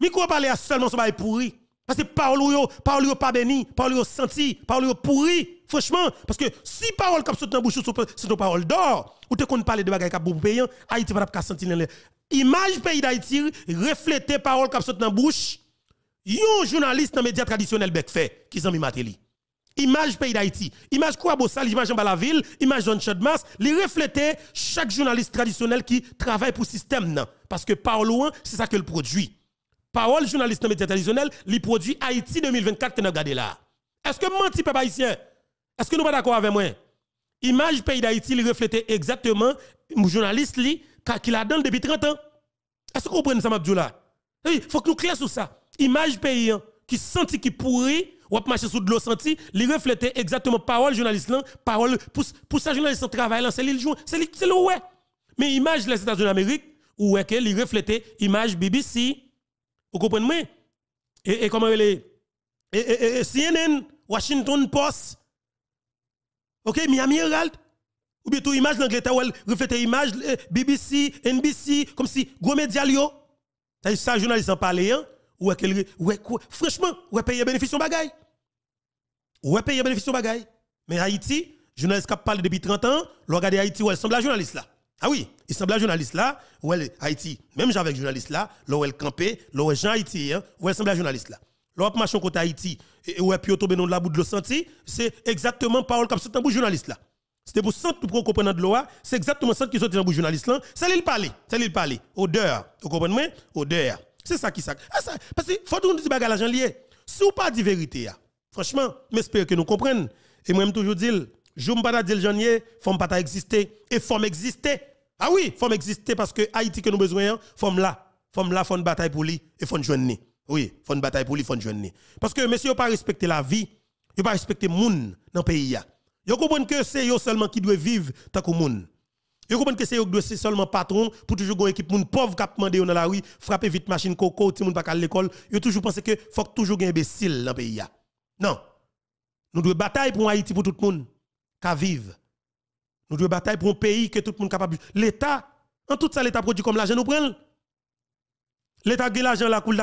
Mi quoi parler seulement, ça va être pourri. Parce que parole yo, parole yo pas béni, parole yo senti, parole yo pourri. Franchement, parce que si parole comme saute dans bouche c'est une parole d'or, ou te qu'on parler de bagaille qui bon payant, Haïti va pas sentir Image pays d'Haïti refléter parole comme saute dans bouche. Yon journaliste dans les médias traditionnels fait qui s'en Mateli. Image pays d'Haïti, image quoi, Sal, image en la ville, image John Chadmas, il reflète chaque journaliste traditionnel qui travaille pour le système. Nan. Parce que par loin, c'est ça que le produit. Parole journaliste dans les médias traditionnels, il produit Haïti 2024 que nous regardons là. Est-ce que menti, papa haïtien? Est-ce que nous pas d'accord avec moi? Image pays d'Haïti, il reflète exactement le journaliste qui a donné depuis 30 ans. Est-ce que vous comprenez ça, là? Il faut que nous clair sur ça image pays hein, qui sentit qui pourrit ou marcher sous de l'eau senti, il reflétait exactement parole journaliste là, parole pour pour ça journaliste travail c'est lui c'est lui c'est ouais. Mais image les États-Unis d'Amérique ou est que il reflétait image BBC. Vous comprenez et, comment elle est et, CNN, Washington Post. OK, Miami Herald ou bien tout image elle reflétait image eh, BBC, NBC comme si gros médias yo. Ça journaliste en parler hein? ou est quel ou quoi franchement ou est payer bénéfice au bagaille ou est payer bénéfice au bagaille mais Haïti journaliste qui parle depuis 30 ans l'on regarder Haïti ou elle semble la journaliste là ah oui il semble la journaliste là ou Haïti même j'avec journaliste là l'on elle campé l'on est Jean Haïti, hein, ou semble journaliste là l'on marchent côté Haïti et ou puis tomber dans la boue de le c'est exactement parole comme c'est un bout journaliste là c'était pour ça pour comprendre de loi, hein. c'est exactement ça qui sortit dans le journaliste là. C'est lui le parler, c'est lui Odeur, vous comprenez Odeur. C'est ça qui sac ah, Parce que faut nous dit bagarre l'argent lié. Si ou pas dit vérité Franchement, j'espère que nous comprenons Et moi, je toujours dis, je ne pas dire le forme pas exister et forme exister. Ah oui, forme exister parce que Haïti que nous besoin, hein, forme là, forme là, forme bataille pour lui et forme joindre. Oui, forme bataille pour lui, forme joindre. Parce que monsieur pas respecter la vie, il pas respecter monde dans le pays Vous comprenez que c'est yo seulement qui doit vivre tant que monde. Vous comprenez que c'est seulement patron pour toujours une équipe moun pauvre qui demandé dans la rue, frapper vite machine coco, ne moun pas à l'école. Vous toujours pensé que faut toujours des imbécile dans le pays. Non. Nous devons batailler pour Haïti pour tout le monde qui vive. Nous devons batailler pour un pays que tout le monde capable. L'État, en tout ça, l'État produit comme l'argent, nous prenons. L'État gagne l'argent pour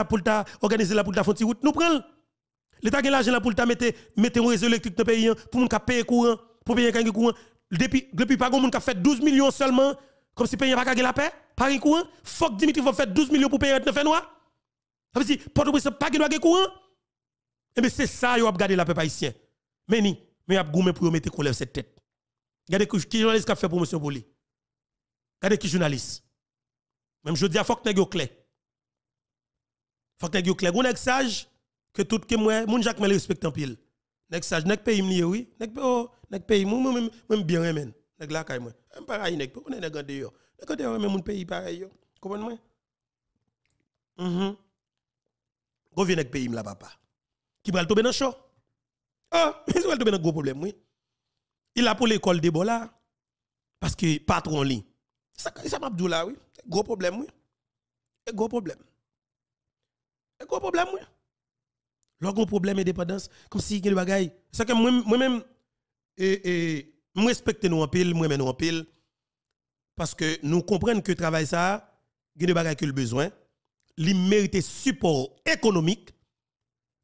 organiser la de la fonti route, nous prenons. L'État a l'argent pour mettre un réseau électrique dans le pays hein, pour nous payer courant, pour payer un courant depuis, depuis pas monde qui a fait 12 millions seulement, comme si le pays n'avait pas la paix, Paris courant, que Dimitri va faire 12 millions pour payer fait noir. Ça veut dire, Port-au-Prince n'a pas gagné courant. Et eh Mais ben, c'est ça, il faut regarder la paix haïtien Mais ni, mais ils a gourmé pour mettre colère cette tête. Regardez qui journaliste qui a fait promotion pour lui. Regardez qui journaliste. Même je dis à Fok clair faut Fok Negio clair vous est sage que tout que moi, mon Jacques me respecte en pile. Nek sage, nek pays m'lié, oui. Nek oh, nek pays moi même même bien remen. Nek la kay moi. Même pareil nek, on est nek gande yo. Nek gande yo même mon pays pareil yo. Comprendre moi? Mhm. Go vient nek pays la papa. Qui va tomber dans chaud. Ah, il va tomber dans gros problème, oui. Il a pour l'école de bola parce que patron li. Ça ça m'a là, oui. Gros problème, oui. E gros problème. Gros problème, oui. Lorsqu'on problème d'indépendance, dépendance, comme si il y a des choses... C'est que moi-même, et, et nous nous en pile, moi-même nous en pile, parce que nous comprenons que le travail, ça, il y a des bagailles qui ont besoin. Il support économique,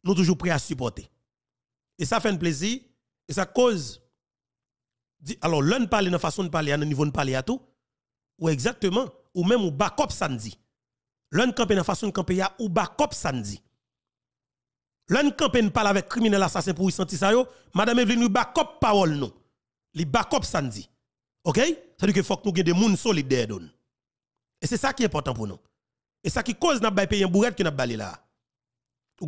nous sommes toujours prêts à supporter. Et ça fait un plaisir, et ça cause. Alors, l'un parle, la façon de parler, à niveau de parler à tout, ou exactement, ou même au back-up samedi. L'un campe, la façon de camper, ou back-up samedi. L'un campagne parle avec criminel assassin pour y sentir ça yo, madame Evelyne nous back up parole nous. Li back up samedi. OK C'est-à-dire que faut que nous gagne des monde solidaires Et c'est ça qui est important pour nous. Et ça qui cause n'a pas payer un bourrette que n'a balé là. Ou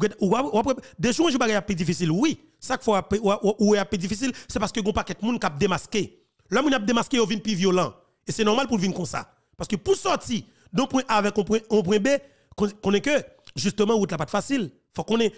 des choses qui plus difficiles, oui. Ça qu'il faut ou est plus difficile, c'est parce que gon paquet qui cap démasqué. L'homme a démasqué il vient plus violent et c'est normal pour venir comme ça parce que pour sortir d'un point A avec un point, B, qu'on est que justement route la pas facile faut qu'on ait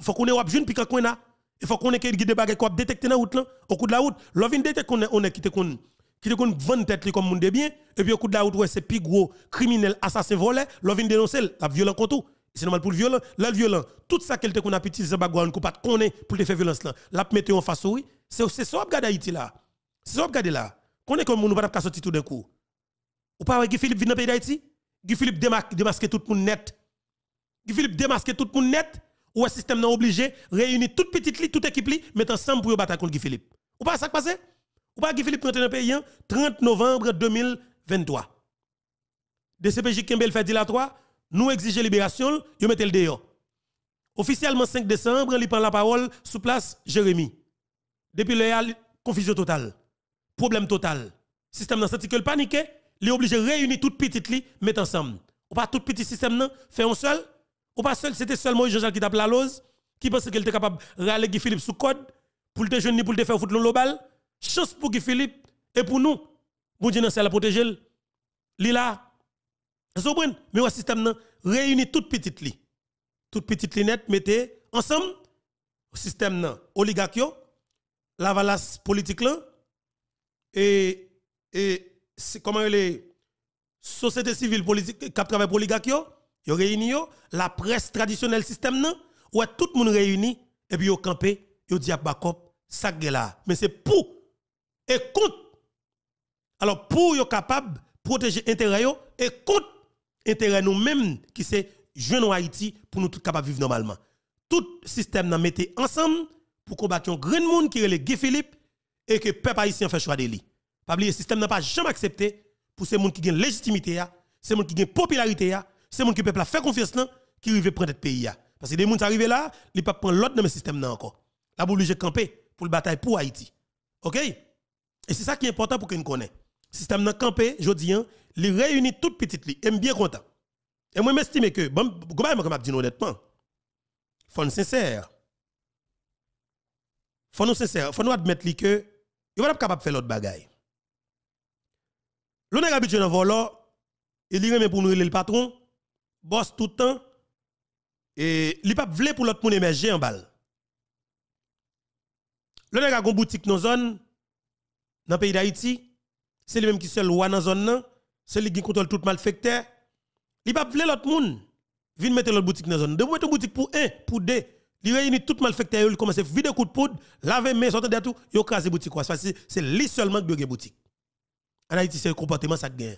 faut qu'on ait wap jeune puis quand on a il faut qu'on ait quelques des bagages qu'on détecter dans route là au coup de la route l'on détecte qu'on est, on est qui te qu'on qui te qu'on vend tête comme monde bien et puis au coup de la route ouais c'est plus gros criminel assassin voleur l'on dénonce dénoncer la violent contre tout c'est normal pour le violent là le violent tout ça qu'elle te qu'on a petit ça bagouane qu'on pas qu'on est pour te faire violence là la mettez en face oui c'est c'est ça regarde Haïti là c'est ça regarde là qu'on est comme on pas sortir tout d'un coup ou pas Guy Philippe vient dans pays d'Haïti Guy Philippe démasquer tout le monde net Philippe démasquer tout le monde net, ou le système non obligé, réunir toute petite li, toute équipe li, mettre ensemble pour battre contre Guy Philippe. Ou pas ça qui passe? Ou pas Guy Philippe rentre dans le pays 30 hein? novembre 2023. DCPJ Kembel fait dilatoire, nous exigeons libération, ils mettez le dehors. Officiellement 5 décembre, il prend la parole sous place Jérémy. Depuis le confusion totale, problème total. Système dans senti que le paniqué, il est obligé de réunir toute petite li, mettre ensemble. Ou pas tout petit système fait un seul, ou pas seul, c'était seulement Jean-Jacques qui tape la lose, qui pense qu'il était capable de râler Guy Philippe sous code, pour le jeune, pour le faire foutre le global. Chance pour Guy Philippe et pour nous. Bon Dieu, c'est la protéger. Lila, Mais le système réunit toutes petites lignes, toutes petites linette, mettez ensemble. Système oligarque la valace politique et, et, comment elle est, société civile politique, qui travaille pour oligarque Yo réuni la presse traditionnelle système non, ouais tout le monde réuni et puis yo campé, yo ah, bakop, ça là. Mais c'est pour et contre. Alors pour yo capable protéger intérêt yo et contre intérêt nous-mêmes qui c'est jeune Haïti pour nous tout capable vivre normalement. Tout système n'a mis ensemble pour combattre un grand monde qui est le Philippe et que peuple haïtien fait choix de lui. Pas le système n'a pas jamais accepté pour ces monde qui gagne légitimité ces monde qui gagne popularité c'est monde qui peuple a fait confiance là qui arrive prendre le pays parce que des gens arrivent là ils pas prendre l'autre dans le système là encore la boule j'ai campé pour le bataille pour Haïti OK et c'est ça qui est important pour que nous connaissions. Le système camper, campé dis, hein, il réunit toute petites, li sont bien content et moi m'estime que bon gouvernement m'a dit honnêtement faut être sincère faut nous sincère faut nous admettre li que il pas capable de faire l'autre bagaille l'on est habitué dans là, il remet pour nous le patron boss tout le temps, et li pas vle pour l'autre monde émerger en balle. Le qui a une boutique dans zone dans pays d'Haïti, c'est lui même qui se roi dans zone c'est lui qui contrôle tout malfecteur. Li pas vle l'autre monde Viens mettre l'autre boutique dans zone. De mettre boutique pour un, pour deux, li réunit tout malfecteur, il commence à vider coup de poudre, laver les mains, de tout, yo boutique quoi. C'est c'est lui seulement qui a boutique. En Haïti, c'est le comportement ça gagne.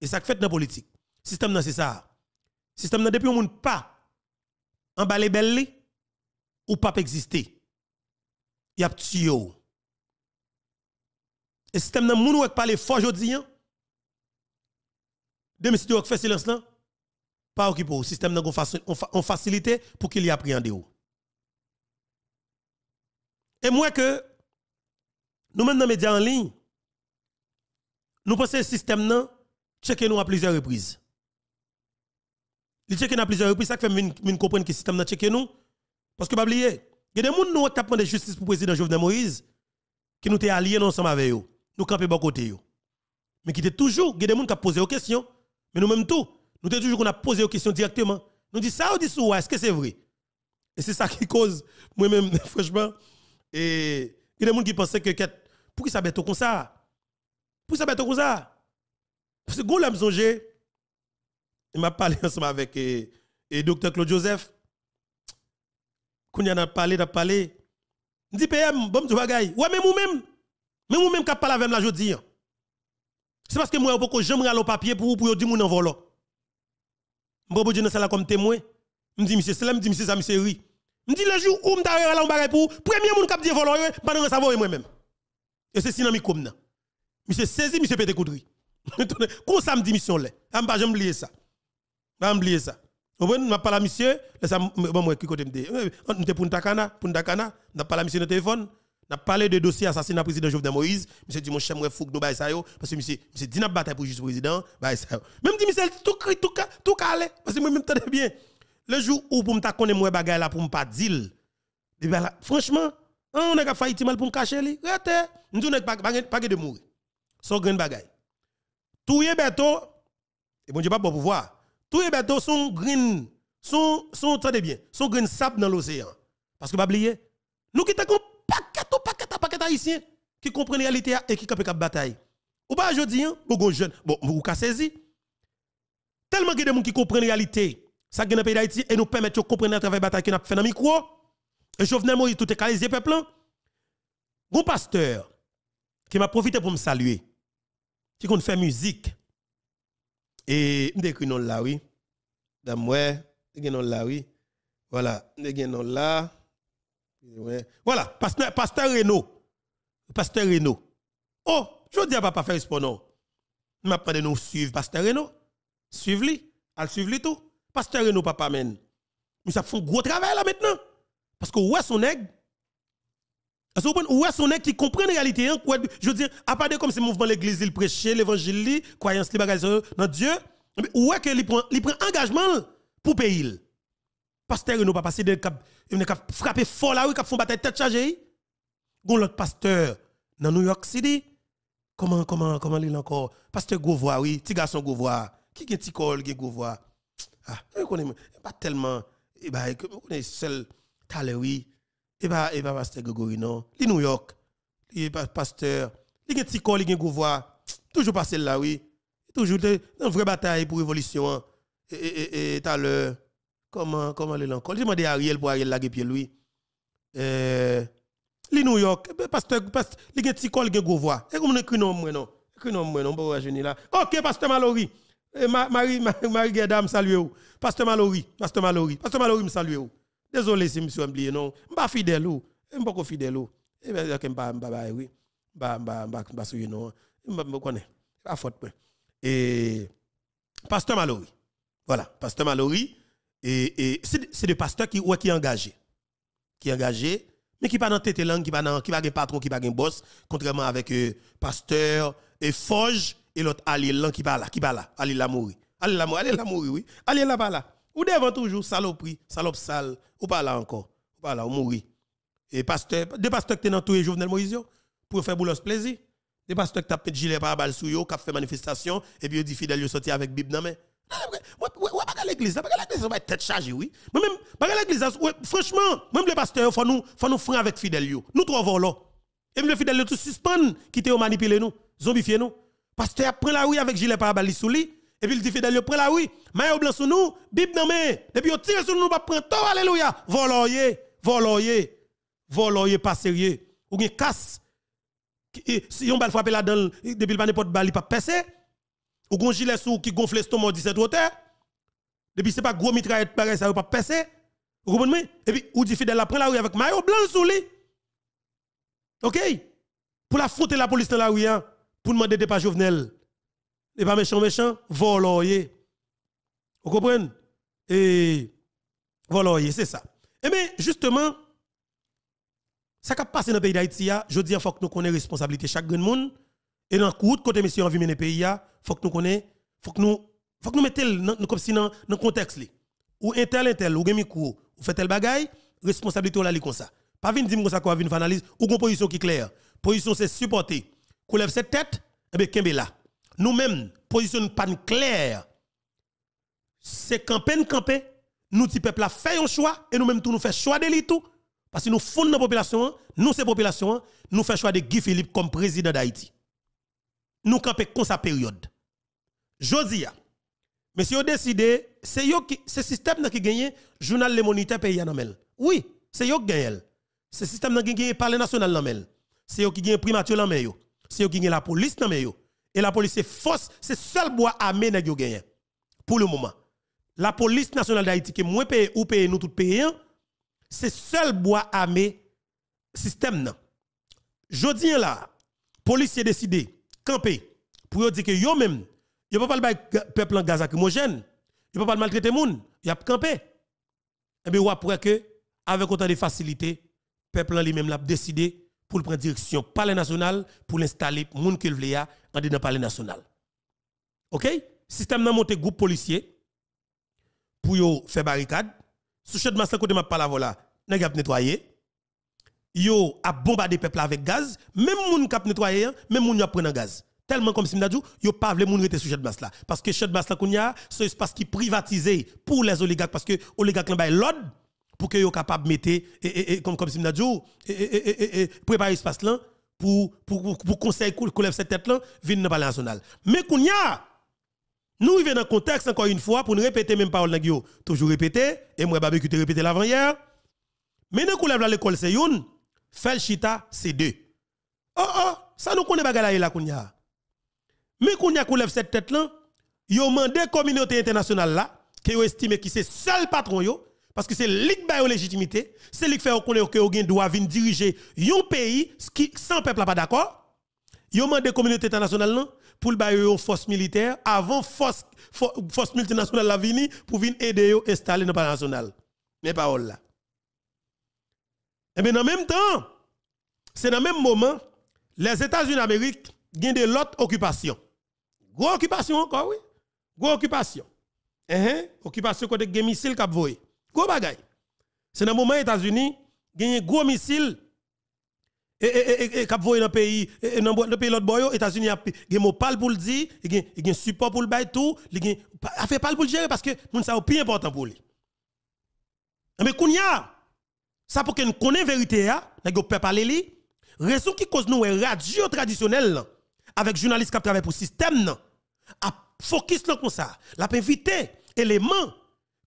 Et ça fait dans la politique. Système c'est ça. Système nan depuis on moun pas en balé belle ou pas exister. Y a tuyau. Et système n'a moun wèk parler fort jodi hein. demi si tu fait silence là, pas occupé au système nan on facilité pour qu'il y appréhende ou. Et moi que nous même dans les médias en ligne, nous pensons que le système, checker nous à plusieurs reprises. Il checké a plusieurs reprises, ça fait que je comprends que le système a checké nous. Parce que, pas oublier, il y a des gens qui ont tapé de justice pour le président Jovenel Moïse, qui nous ont alliés ensemble avec eux, nous campés bon côté. Mais qui étaient toujours, il y a des gens qui ont posé des questions, mais nous-mêmes tout, nous avons toujours qu'on posé des questions directement. Nous disons ça ou disons ça, est-ce que c'est vrai? Et c'est ça qui cause, moi-même, franchement, et il y a des gens qui pensaient que, pourquoi ça bête comme ça? Pourquoi ça bête comme ça? Parce que, quand l'homme songeait, il m'a parlé ensemble avec et, docteur Claude Joseph. Quand il a parlé, il a parlé. Il dit PM, bon du bagaille. Ouais, mais moi-même, mais moi-même qui parlé avec moi jodi hein. C'est parce que moi, je jamais aller le papier pour pour dire mon moi Je suis dans la comme témoin. Je dis monsieur, c'est me je dis monsieur, ça monsieur ri. Je dis le jour où je suis là on bagaille pour premier monde qui dit voler, pendant ça va moi-même. Et c'est mi comme là, Monsieur saisi, monsieur pété coudri. quand ça me dit mission là. Ah, je ne pas jamais oublier ça. Pas oublier ça. Vous m'a pas la monsieur, laissez bon moi qui côté me euh, on était pour Ntakana, pour Ntakana, n'a pas la monsieur au téléphone, n'a parlé de dossier assassinat président Jovenel Moïse, monsieur dit mon cher moi fouk nous bail ça yo parce que monsieur monsieur dit n'a bataille pour juste président, bail ça Même dit monsieur tout cri tout cas, tout calé parce que moi même t'en bien. Le jour où pour me ta moi bagaille là pour me pas dire. Eh ben, franchement, hein, on a failli mal pour me cacher li. Rete, nous n'avons pas de mourir. Sans grande bagaille. Tout est et bon j'ai pas bon pouvoir tous les bateaux sont green, sont, sont, très bien, sont green sable dans l'océan. Parce que, pas oublier, nous qui avons paquet, paquet, paquet haïtiens qui comprennent la réalité et qui capent la bataille. Ou pas aujourd'hui, hein, bon, jeunes, bon, vous saisi. Tellement que des gens qui comprennent la réalité, ça qui dans pays d'Haïti et nous permet de comprendre à travers la bataille qui a fait dans le micro. Et Jovenel Moïse, tout est calé, peuple. Bon hein. pasteur, qui m'a profité pour me saluer, qui compte faire musique, et je non là, oui. Dame, ouais, je non là, oui. Voilà, je non là. Voilà, pasteur, pasteur Pasteur Renault. Oh, je dis à papa faire ce non. Je vais nous suivre pasteur Renault. Suivez-lui. Elle suivre tout. Pasteur Renault, papa, mène. Mais ça fait un gros travail là maintenant. Parce que est son aigle parce que vous est qui comprend la réalité. Hein? Je veux dire, à part de comme le mouvement l'église, il prêchait l'évangile, croyance, les bagages euh, dans Dieu, mais où est que il prend, il prend engagement pour payer. Pasteur, il nous pas passer de cap, il cap frapper fort là, il cap font bataille tête chargée. Gon l'autre pasteur dans New York City, comment comment comment il encore pasteur Gouvoir, oui, petit garçon Gouvoir. Qui est petit col qui Gouvois? Ah, je connais pas tellement et eh bah, ben, je connais seul et eh bah ben, eh et ben, bah pasteur Grégory non li New York li pasteur li gen petit col li gen gouvoir toujours passé là oui toujours dans vraie bataille pour révolution et et et à l'heure comment comment les encore j'ai demandé à Ariel pour Ariel la pied lui euh li New York eh ben, pasteur pasteur li gen petit col gen gouvoir et comme on écrit nom moi non écrit e nom moi non pour rejoindre là OK pasteur Mallory e, Marie Marie salut vous Pasteur Mallory pasteur Mallory pasteur Mallory me saluez-vous. Désolé si je suis oublié, non. Je ne suis pas fidèle. Je ne suis pas fidèle. Je ne suis pas fidèle. Je ne suis pas fidèle. Je ne suis pas Et pasteur Mallory. Voilà, pasteur Mallory. Et, et c'est des pasteurs qui, ouais, qui est engagé. Qui est engagé, mais qui pas dans tête langue, qui pas dans, qui pas un patron, qui pas un boss, contrairement avec euh, pasteur et Forge et l'autre Ali, l'un qui pas là, qui pas là, ali la Alil Lamouri, la Lamouri, oui. ali là pas là. Ou devant toujours saloperie, salope sale, ou pas là encore, ou pas là, ou mourir. Et pasteur, des pasteurs qui sont dans tous les Jovenel Moïse, pour faire boulot plaisir. Des pasteurs qui tapent gilet par balle sur eux, qui fait manifestation, et puis ils disent fidèle, ils sortent avec Bible dans main. Ou pas l'église, pas l'église, on va être tête chargée, oui. Mais même, pas l'église, hein, franchement, même les pasteurs, font nous, faut nous faire avec fidèle, nous trouvons là. Et même les fidèles, tout suspendent, qui ont manipulé nous, zombifier nous. Pasteur prend la rue avec gilet par balle sous lui. Et puis il dit fidèle, prend la oui, maillot blanc sous nous, bib dans Et puis il tire sur nous, pas bah, prendre tout, alléluia. Voloye, voloye, voloye pas sérieux. Ou bien casse. Si on va frapper là dedans depuis le n'importe balle, il pas percer. Ou gon gilet sous qui gonfle l'estomac 17 hauteur. Depuis c'est pas gros mitraillette pareil, ça va pas percer. comprenez Et puis ou dit fidèle, la prend la rue avec maillot blanc sous lui. OK Pour la fronter la police dans la rue, hein, pour demander des pas Jovenel. Et pas méchant, méchant, voloyer. Vous comprenez? Et voloyer, c'est ça. Et eh bien, justement, ça qui a passé dans le pays d'Haïti, je dis, il faut que nous connaissions responsabilité chaque grand monde. Et dans le coup de côté, monsieur, en vie, le pays, il faut que nous connaissions, faut que nous, faut que nous mettions comme si dans le contexte. Ou un tel, un tel, ou un ou fait tel bagaille, responsabilité, on la comme ça. Pas venir dire que ça, qu'on va une analyse, ou une position qui est claire. Position, c'est supporter. Qu'on lève cette tête, et eh bien, qu'est-ce là? nous-mêmes, position pas claire, c'est campagnes campé. nous, petit peuple, a fait un choix, et nous-mêmes, tout nous fait choix de tout. Parce que nous fondons la population, nous, ces populations, nous fait choix de Guy Philippe comme président d'Haïti. Nous campé contre sa période. si monsieur décidez, c'est ce système qui gagne, journal Le Moniteur pays Oui, c'est eux qui gagne. Ce système qui gagne, Parlement national C'est eux qui gagne primature en C'est eux qui gagne la police et la police est fausse, c'est seul bois armé qui gagné. Pour le moment, la police nationale d'Haïti qui est moins payée ou payée, nous tout payant, c'est seul bois armé système Je Jodi là, policiers décidé camper pour dire que yo même yo pas parler peuple en gaz ne peut pas parler maltraiter moun, y a camper. Et eh bien après que avec autant de facilité, peuple en lui-même l'a décidé pour le prendre direction palais national pour l'installer moun que le en dedans palais national. OK Système nan monté groupe policier pour faire barricade. Sous chèque de massacre côté m'a pas la voilà, nèg a nettoyer. Yo a bombarder peuple avec gaz, même moun k'ap nettoyer, hein, même moun y a prendre gaz. Tellement comme si ne yo pas vle moun rete sous de masse là parce que le de masse là qu'on c'est espace qui privatisé pour les oligarques parce que oligarques là bah, l'ordre pour que soient capable de mettre, et, comme, comme si dit, et, préparer l'espace là pour, pour, pour, pour conseil qu'on lève cette tête là, vienne dans le national. Mais qu'on y a, nous il dans le contexte encore une fois pour nous répéter même parole dans Toujours répéter, et moi, qui te répété l'avant-hier. Mais nous qu'on lève l'école, c'est une, fait chita, c'est deux. Oh oh, ça nous connaît bagalaye là qu'on y Mais qu'on y qu'on lève cette tête là, yo mandé communauté internationale là, qui estime que c'est seul patron yo, parce que c'est lui qui a légitimité, c'est lui qui fait que doit venir diriger un pays qui sans peuple pas d'accord. Yo demandé communauté internationale pour le aux forces militaires avant force force multinationale la venir pour venir aider à installer dans pas national. Mes paroles là. Et eh bien en même temps, c'est dans le même moment les États-Unis d'Amérique gagnent de l'autre occupation. Gros occupation encore oui. Gros occupation. Eh hein? occupation côté des missiles Gros bagay. C'est dans le moment États-Unis, il y un gros missile et et et cap voyer dans pays dans le pays l'autre boyo États-Unis a gen mot parle pour le dire, il gagne support pour le bail tout, il gen a fait parle pour le gérer parce que moun ça plus important pour lui. Mais y a ça pour qu'on connaît vérité là, n'a go peuple parler Raison qui cause nous radio traditionnelle avec journaliste qui travaille pour le système a focus là comme ça, l'a invité élément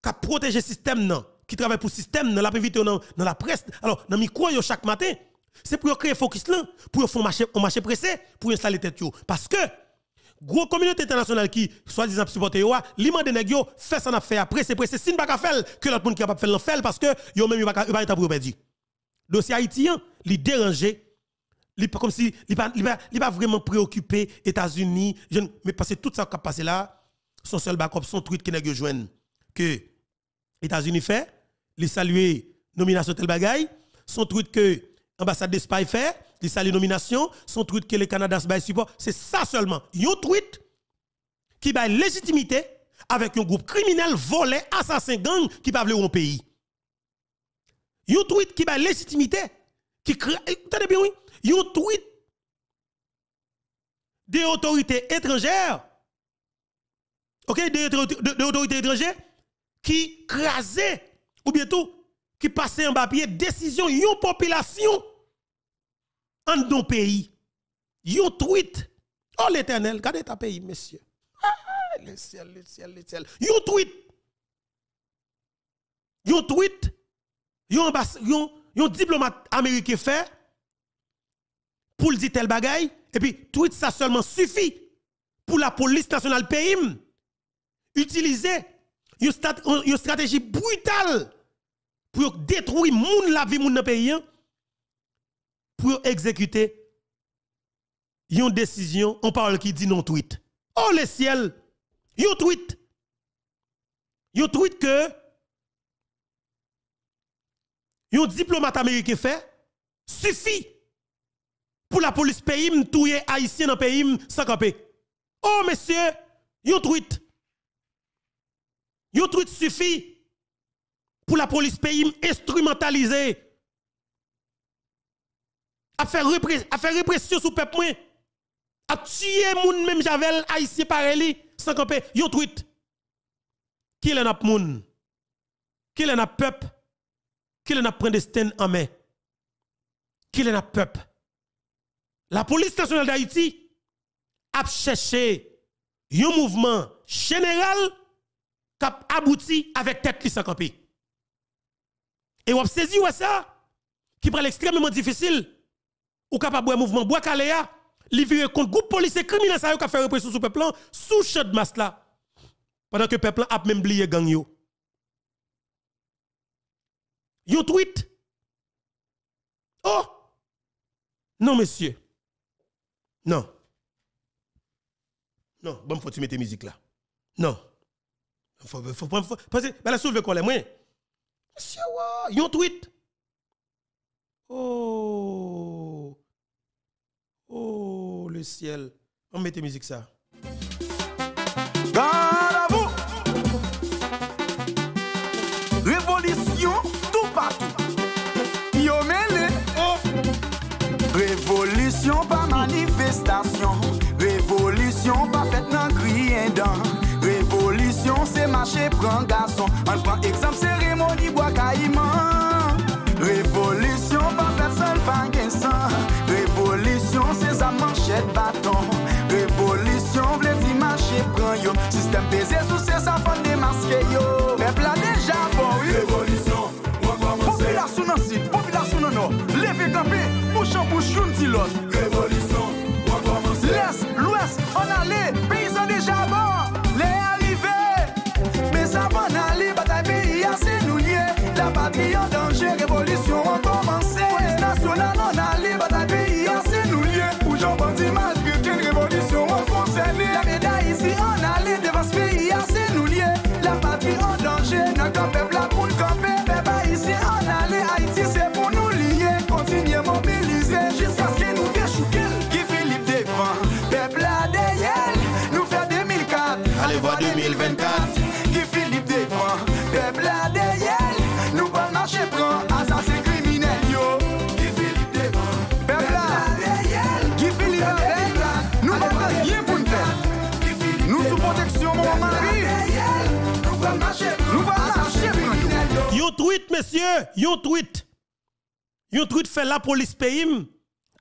qui protégé le système, qui travaille pour le système, dans la privité, dans la presse, alors dans le micro chaque matin, c'est pour créer focus là, pour faire un marché pressé, pour installer tête. Parce que, gros communauté internationale qui, soi-disant, supporte yo, mande nèg yo, fait ça affaire. fè après, c'est pressé, si n'a pas que l'autre monde qui pas faire l'en parce que yo même pas pas être pour perdu. Dossier haïtien, hein, li dérangé, li comme si, li pas, li pas, vraiment préoccupé, États-Unis, mais parce que tout ça qui a passé là, son seul backup, son tweet qui nèg yo joigne, que, États-Unis fait, les saluer nomination tel bagaille, son tweet que l'ambassade d'Espagne fait, les saluer nomination, son tweet que le Canada se support, c'est ça seulement. Yon tweet qui baille légitimité avec un groupe criminel, volé, assassin, gang qui parle au pays. Yon tweet qui baille légitimité, qui crée, eh, bien oui, tweet des autorités étrangères, ok, des, autorités étrangères qui crasait, ou bien tout, qui passait en bas papier, décision, yon population en don pays. Yon tweet. Oh l'éternel, regardez ta pays, messieurs. Ah, le ciel, le ciel, le ciel. Yon tweet. Yon tweet. Yon, diplomate américain fait pour dire tel Bagay Et puis, tweet ça seulement suffit pour la police nationale pays utiliser une stratégie brutale pour détruire la vie de dans pays hein, pour exécuter une décision en parle qui dit non tweet oh le ciel yon tweet yon tweet que yon diplomate américain fait suffit pour la police pays tuer haïtien dans pays sans oh messieurs yon tweet Yon truc suffit pour la police pays instrumentalisée A faire répression sous peuple A tuer moun même javel haïtien pareli sans camper. Yon tweet. Qui est a moun? Qui est a peuple? Qui est a prendre en main? Qui est a peuple? La police nationale d'Haïti a cherché un mouvement général cap abouti avec tête qui s'encampé. Et vous avez saisi ça, qui prend l'extrêmement difficile, ou capable de mouvement bois caléa, li vire contre groupe policier criminel ça qui fait répression sur peuple sous chaud de masse là. Pendant que peuple a même oublié gang yo. Yon tweet. Oh! Non, monsieur. Non. Non, bon, faut tu mettre musique là. Non. Faut, faut, pas faut, parce que la soulever quoi les moyens. Monsieur, yon tweet. Oh. Oh, le ciel. On mette musique ça. prends garçon. On prend exemple, cérémonie, bois caïman. Révolution, pas faire seul, pas sang. Révolution, c'est ça, manchette, bâton. Révolution, v'là dit marcher, prends yo. Système pésé sous ses ça, fond démasqué yo. Peuple a déjà bon, oui. Révolution, Population dans le site, population Lève campé, bouche en bouche, une Monsieur, yon tweet. Yon tweet fait la police pays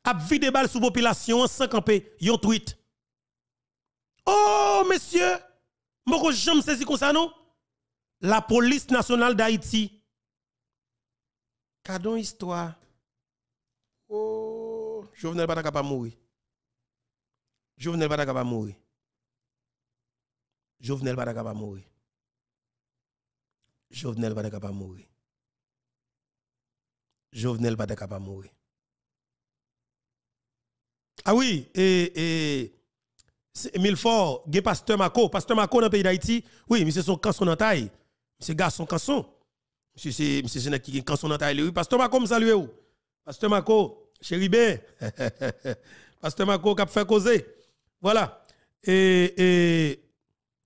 a vide bal sous population sans camper. Yon tweet. Oh, monsieur, moko jamais saisi comme ça non? La police nationale d'Haïti. Cadon histoire. Oh, venais pas capable mourir. venais pas capable mourir. Jovenel pas capable mourir. Jovenel pas capable mourir. Jovenel pas capable mourir. Ah oui, et, et fois, il pasteur Mako, pasteur Mako dans le pays d'Haïti, oui, monsieur son canson en taille, monsieur garçon canson. Monsieur c'est monsieur c'est qui canson en taille, oui, pasteur Mako me salue ou. Pasteur Mako, chéri bien. pasteur Mako qui fait causer. Voilà. Et, et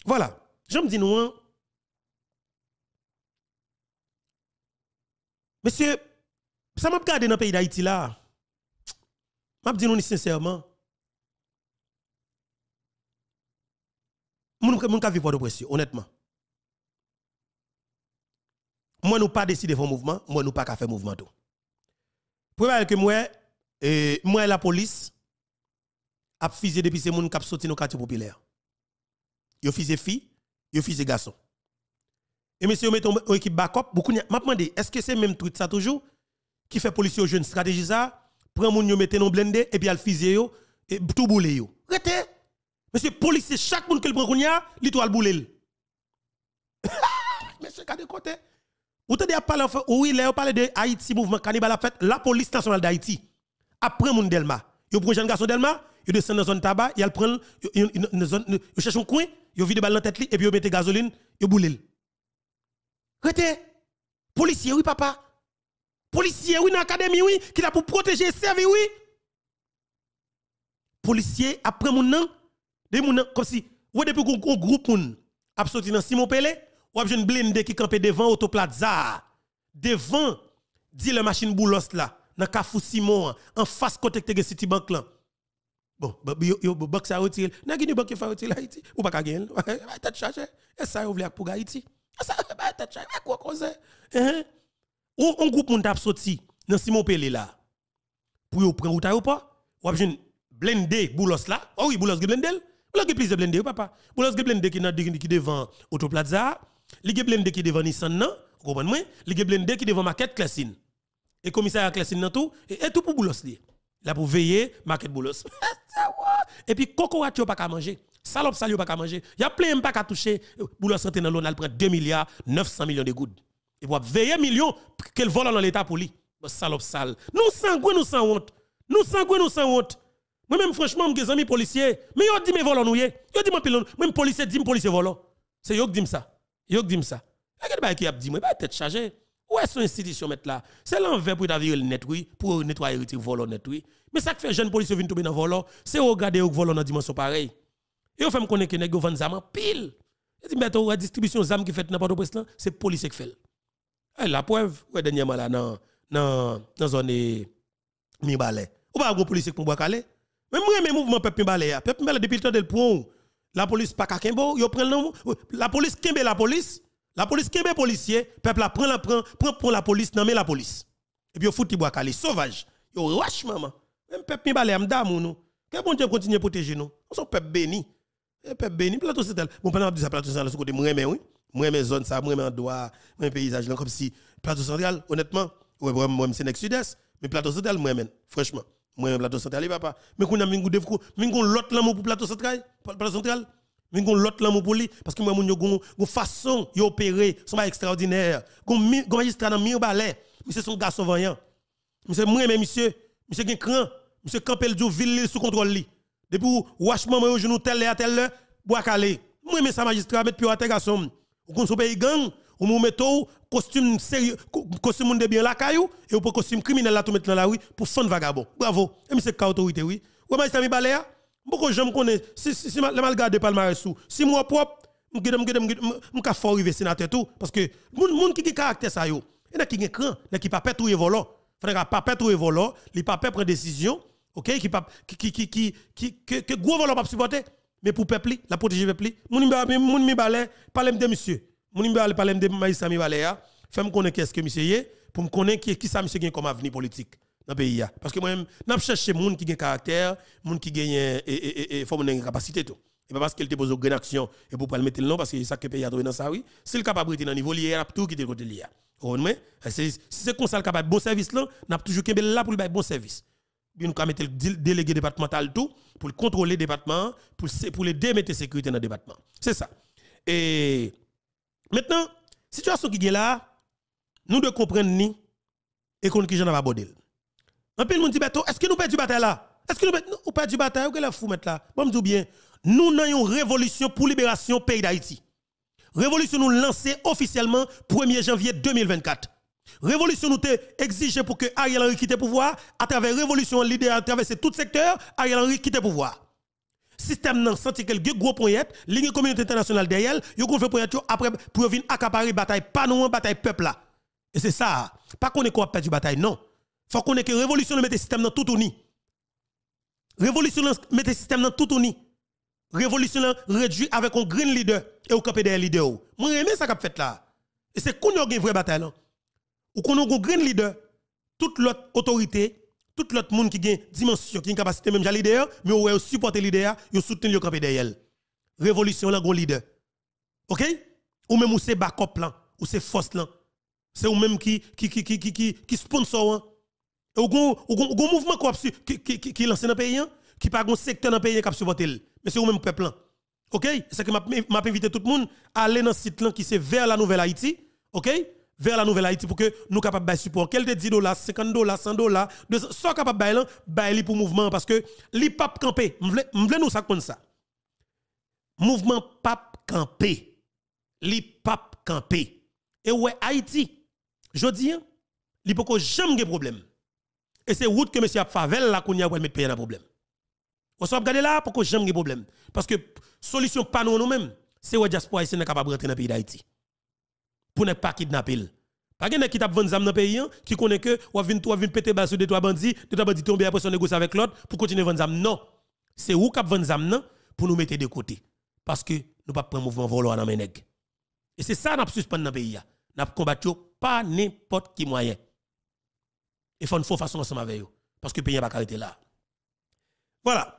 voilà, je me dis non. Hein. Monsieur ça m'a gardé dans le pays d'Haïti là. M'a dit nous sincèrement. Moun moun ka vivre de pression honnêtement. Moi nous pas décider faire mouvement, moi nous pas faire mouvement tout. Première que moi et eh, moi la police a fisé depuis ces moun qui sorti nos quartiers populaires. Yo fisé filles, yo fisé garçons. Et monsieur, met une équipe backup. Beaucoup m'a demandé, est-ce que c'est même tweet ça toujours? qui fait policier aux jeunes stratégie ça, prend moun yo mettez non blender et puis al fusiller et tout boule. yo. Rete. Monsieur policier chaque monde que le prend kounya, li to al boule. Monsieur ka de côté. Ou t'en a parlé oui, là on parle de Haïti mouvement cannibale a fait la police nationale d'Haïti. Après moun Delma, yo prend jeune garçon Delma, yo descend dans zone tabac, il prend une zone cherche un coin, yo vide balle dans tête li et puis yo mette gasoline, yo bouler. Rete. Policier oui papa policier, oui, dans l'académie, oui, qui là pour protéger servir, oui. Policier, après mon nom, des nom, comme si, ou depuis qu'on groupe moun, sorti dans Simon Pelé, ou a une blindé qui campait devant Auto Plaza. devant, dit la machine boulos là, dans Kafou Simon, en face côté de City Bank là. Bon, bah, bah, yo banque ça retire. N'a guiné banque fa retire Haïti. Ou pas gagner. Tête chargée. Et ça vous pour Haïti. Ça bah, tête chargée. Quoi cause? Ou un groupe moun tap sorti dans Simon Pelé là. Pour yo prendre ou ta ou pas, ou jeune blende boulos là. Oh oui, boulos ge blendel. Boulos ge plus blendé papa. Boulos ge qui nan qui devant Autoplaza, li blendé qui devant Nissan nan, comprenez moi, li blendé qui devant Market Classine. Et commissaire Classine nan tout et, tout pour boulos li. Là pour veiller Market Boulos. et puis cocoat yo pas ka manger. Salop salio pas ka manger. Y a plein pas ka toucher. Boulos rentre dans l'on al prend 2 milliards 900 millions de gouttes. Et pour veiller millions qu'elle vole dans l'État pour lui. Salope sale. Nous sanguins, nous sans honte. Nous sanguins, nous sans honte. Moi-même, franchement, mes amis policiers. Mais ils dit mais volons nous. Ils dit mais pilons. Même policiers disent, policiers volons. C'est eux qui dit ça. qui dit ça. Regardez qui a dit, moi, pas tête chargée. Où est-ce institution mettre là C'est l'envers pour d'avirer le net, oui, pour nettoyer les volant net, oui. Mais ça que fait jeune policier vient tomber dans le volant, c'est regarder le volant dans dimension pareille. Et on fait me connaître que les gens pile. Et dit, mais la distribution d'armes qui fait n'importe où, c'est policier qui fait. Eh, la preuve, ouais, dernièrement là, dans la zone Mibale. Ou pas gros police pour boire calé. Même moi, mes mouvements peuple Mibale, hein. Peuple Mimbalé, depuis le temps de le la police pas qu'à Kembo, yo prend La police Kembe la police. La police Kembe policier. Peuple la prend la prend, prend pour la police, nommé la police. Et puis yo fout bois calé, sauvage. Yo rache maman. Même peuple mi balé, ou nous. Que bon Dieu continue à protéger nous. On son peuple béni. Eh, peuple béni, plateau c'est tel. Bon, pendant ça, plateau c'est tel, c'est côté, oui moi mes zones ça moi mes endroits moi mes paysages comme si plateau central honnêtement ouais moi moi c'est next sud-est mais plateau central moi franchement moi plateau central papa mais qu'on a mingou de fou lot l'autre l'amour pour plateau central plateau central mingou l'autre l'amour pour lui parce que moi mon gon façon y opérer sont pas extraordinaire gon gon magistrat dans mille balai c'est son garçon vaillant monsieur moi même monsieur monsieur qui cran monsieur campel du ville sous contrôle lui depuis wachement moi genou tel et tel bois calé moi mes ça magistrat mettre puis à tel garçon ou comme gang, vous mettez costume sérieux, costume de bien la caillou, et ou costume criminel là tout mettre dans la rue pour son vagabond. Bravo. Et c'est autorité, oui. Vous mais ça mi balaya? Beaucoup j'aime gens si si, si le mal garde palmarès sous, si moi propre, je vais m'ka fort arriver sénateur tout parce que les monde qui qui caractère ça yo. n'a qui gen cran, n'a peut pas pétrouiller volant. Faudra pas li pas prendre décision, OK, qui pas qui qui qui qui que gros volant pas supporter mais pour peuple, la protéger peuple. mon mi balé, parlez de monsieur. mon mi parle de maïsa mi fait me Fais-moi connaître qu'est-ce que monsieur est pour me connaître qui qui ça monsieur gagne comme avenir politique dans le pays parce que moi-même n'a cherché monde qui gagne caractère, monde qui gagne et eh, eh, eh, et forme une capacité tout. Et pas parce qu'elle te pose une action et pour pas le mettre le nom parce que c'est ça que pays a trouvé dans ça oui. C'est le capable dans niveau lié à tout qui te côté lié. Si c'est comme ça le capable bon service là, n'a toujours qu'un là pour le bon service nous mis le délégué départemental tout pour contrôler le département, pour, pour les démettre sécurité dans le département. C'est ça. Et maintenant, situation qui est là, nous devons comprendre ni et qu'on qui j'en pas bordel. Un peu le monde dit est-ce que nous perdons du bataille là Est-ce que nous perdons du bataille ou que la fou mettre là Bon, me bien, nous n'ayons révolution pour libération pays d'Haïti. Révolution nous lancer officiellement 1er janvier 2024. Révolution nous exige pour que Ariel Henry quitte le pouvoir. À travers révolution, l'idée à travers tout secteur, Ariel Henry quitte le pouvoir. Système nan senti quel gros point. ligne communauté internationale derrière, yo kon fait après pour venir accaparer bataille pas non bataille peuple là. Et c'est ça. Pas qu'on est perdre la bataille non. Faut qu'on ait que révolution mette système dans tout ni. Révolution mette système dans tout ni. Révolution réduit avec un green leader et au camp des leaders. Moi j'aime ça qu'a fait là. Et c'est qu'on y a une vraie bataille ou qu'on a un grand leader, toute l'autre autorité, tout l'autre monde qui a une dimension, qui a une capacité même j'ai leader, mais ou supporter leader, ou soutenir le camp yel Révolution, là, un leader. OK? Ou même ou c'est backup là, ou c'est force là. C'est ou même qui, qui, qui, qui, qui, sponsor. Hein? ou un mouvement qui, qui, lancé lance dans le pays, hein, qui pas un secteur dans le pays hein, qui a supporté. Mais c'est ou même peuple là. OK? C'est que m'a invité tout le monde à aller dans ce site là qui c'est vers la Nouvelle Haïti. OK? vers la nouvelle Haïti pour que nous capables de support. Quel est 10 dollars, 50 dollars, 100 dollars, 200, dollars, capable de hein, pour le mouvement parce que li pape campé. M'vle nous ça comme ça. Mouvement pape campé. Li pape campé. Et ouais, Haïti, je dis, hein, li poko jamais de problème. Et c'est route que M. a favel la qu'on y a mettre payer un problème. On avez regarder là pour que jamais de problème. Parce que solution pas nous mêmes c'est ouais diaspora haïtienne capable de rentrer dans le pays d'Haïti pour ne pas kidnapper. Pas de qui dans le pays, hein, qui connaît que, ou avez 3 une pétée de de deux, bandits, de après son négocier avec l'autre pour continuer à vendre Non. C'est où 20 non pour nous mettre de côté. Parce que nous pas prendre mouvement volant dans mes Et c'est ça n'a suspendons dans le pays. Hein. Nous combattu pas n'importe qui moyen. Et faut une façon ensemble avec vous. Parce que le pays n'a pas là. Voilà.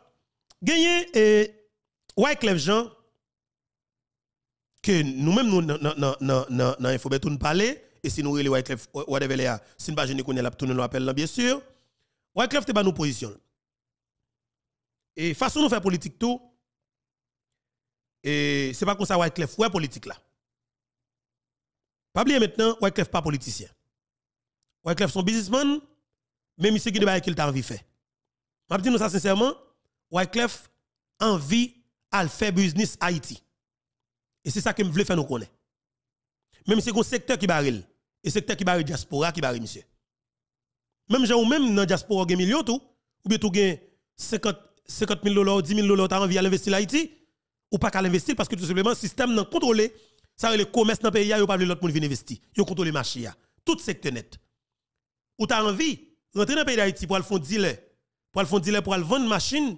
Gagné, et eh, Wyclef Jean, que nous-mêmes, nous, dans tout nous parler, et si nous les Wyclef, whatever, là, si nous ne connaissons pas, nous appelons, bien sûr. Wyclef, nos position. Et façon de faire politique tout, et c'est pas comme ça Wyclef, ouais, politique là. Pas oublier maintenant, Wyclef pas politicien. Wyclef son businessman, mais monsieur qui qu'il a envie faire. Je dis nous ça sincèrement, Wyclef envie à faire business Haïti. Et c'est ça que je voulais faire nous connaître. Même si c'est un secteur qui barre, et secteur qui barre diaspora qui barre, monsieur. Même si ou même dans diaspora, gagne million tout, ou bien tout gagne 50, 50 000 dollars, 10 000 dollars, tu as envie d'investir en Haïti, ou pas qu'à l'investir parce que tout simplement, le système n'a contrôlé, ça veut le commerce dans le pays, il ne pas de l'autre monde venir investir. Il contrôlé les marché, tout secteur net. Ou tu as envie, rentrer dans le pays d'Haïti pour aller faire des pour aller faire pour aller vendre machines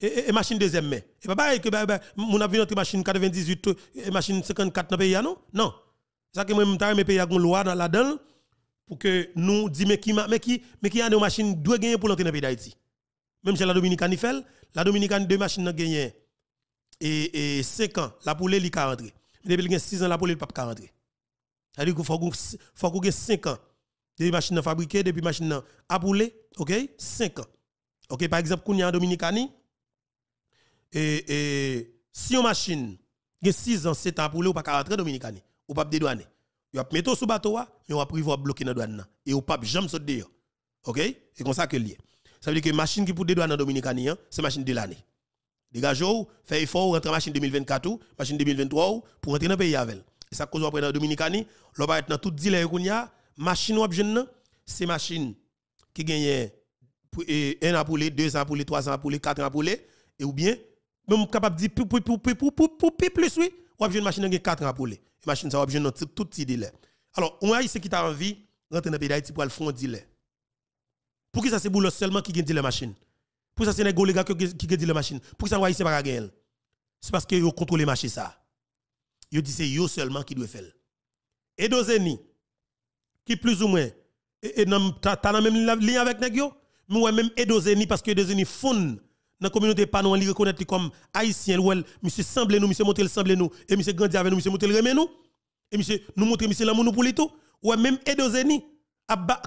et, machine deuxième main. Et papa, pareil que bah, bah, mon avion entre machine 98 et machine 54 dans le pays, ah, non? Non. Ça que même temps, mes pays ont une loi la dedans pour que nous disions mais qui, mais qui, mais qui a une machine doit gagner pour l'entrer dans le pays d'Haïti. Même chez la Dominicaine, il fait, la Dominicaine, deux machines ont gagné. Et, et 5 ans, la poule, il a rentré. Mais depuis 6 ans, la poule, il ne pas rentrer. C'est-à-dire qu'il faut vous ait 5 ans. Depuis machines fabriquées, depuis machines à poulet, ok? 5 ans. Ok, par exemple, quand il y a en Dominicanie, et, si une machine a 6 ans, 7 ans pour ou pas rentrer dominicaine, ou pas dédouaner. Vous avez mettre sous bateau, mais vous avez bloquer dans la douane. Et vous pas jamais s'en dehors. OK C'est comme ça que lié. Ça veut dire que la machine qui pour dédouaner en Dominicani, hein, c'est machine de l'année. Dégagez, faites effort, la machine 2024, machine 2023 pour rentrer dans le pays avec. Et ça cause après dans Dominicani, l'on va être dans tout dealer qu'on machine ou jeune, c'est machine qui gagne un an pour les, deux ans pour les, trois ans pour les, quatre ans et ou bien même capable de dire pour pour pour pour pour pour plus oui ou a une machine qui 4 ans pour les machine ça a besoin de tout petit délai alors on ici qui t'a envie rentrer dans pays d'Haïti pour le fond délai pour qui ça c'est boulot seulement qui gagne la machine pour ça c'est les gars qui gagne la machine pour ça c'est pas gagner c'est parce que yo contrôle marché ça yo dit c'est yo seulement qui doit faire et dozeni qui plus ou moins et, dans même ligne avec nèg yo mais même même Edozeni parce que Edozeni fond dans la communauté panon li reconnaître comme haïtien elle monsieur semble nous monsieur Montel, le semble nous et monsieur grandi avec nous monsieur Montel, le nous et monsieur nous montrer monsieur l'amour nous pour les tout Ou même Edozeni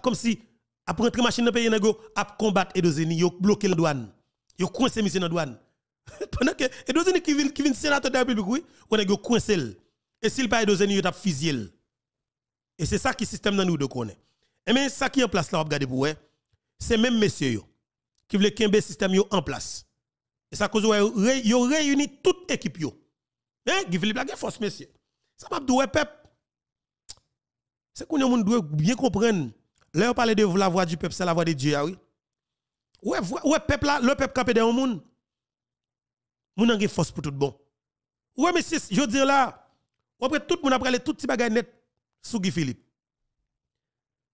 comme si après rentrer machine dans pays nego a combattre Edozeni yo bloquer la douane yo coincé monsieur dans douane pendant que Edozeni qui vient qui vient sénateur de la République oui on a coincé et s'il pas Edozeni yo t'a fusil et c'est ça qui système dans nous de connaît et mais ça qui est en place là regarder pour c'est même messieurs qui veulent qu'un système yo en place. Et ça cause yo réunit toute équipe yo. Mais hein, Guy Philippe a la force messieurs. Ça m'a dit peuple. C'est qu'on monde doit bien comprendre. Là on parle de la voix du peuple, c'est la voix de Dieu ah oui. Ouais ouais peuple là, le peuple capé dans monde. Moun a force pour tout bon. Ouais messieurs, je dis là, après tout le monde après tout petit bagay net sous Guy Philippe.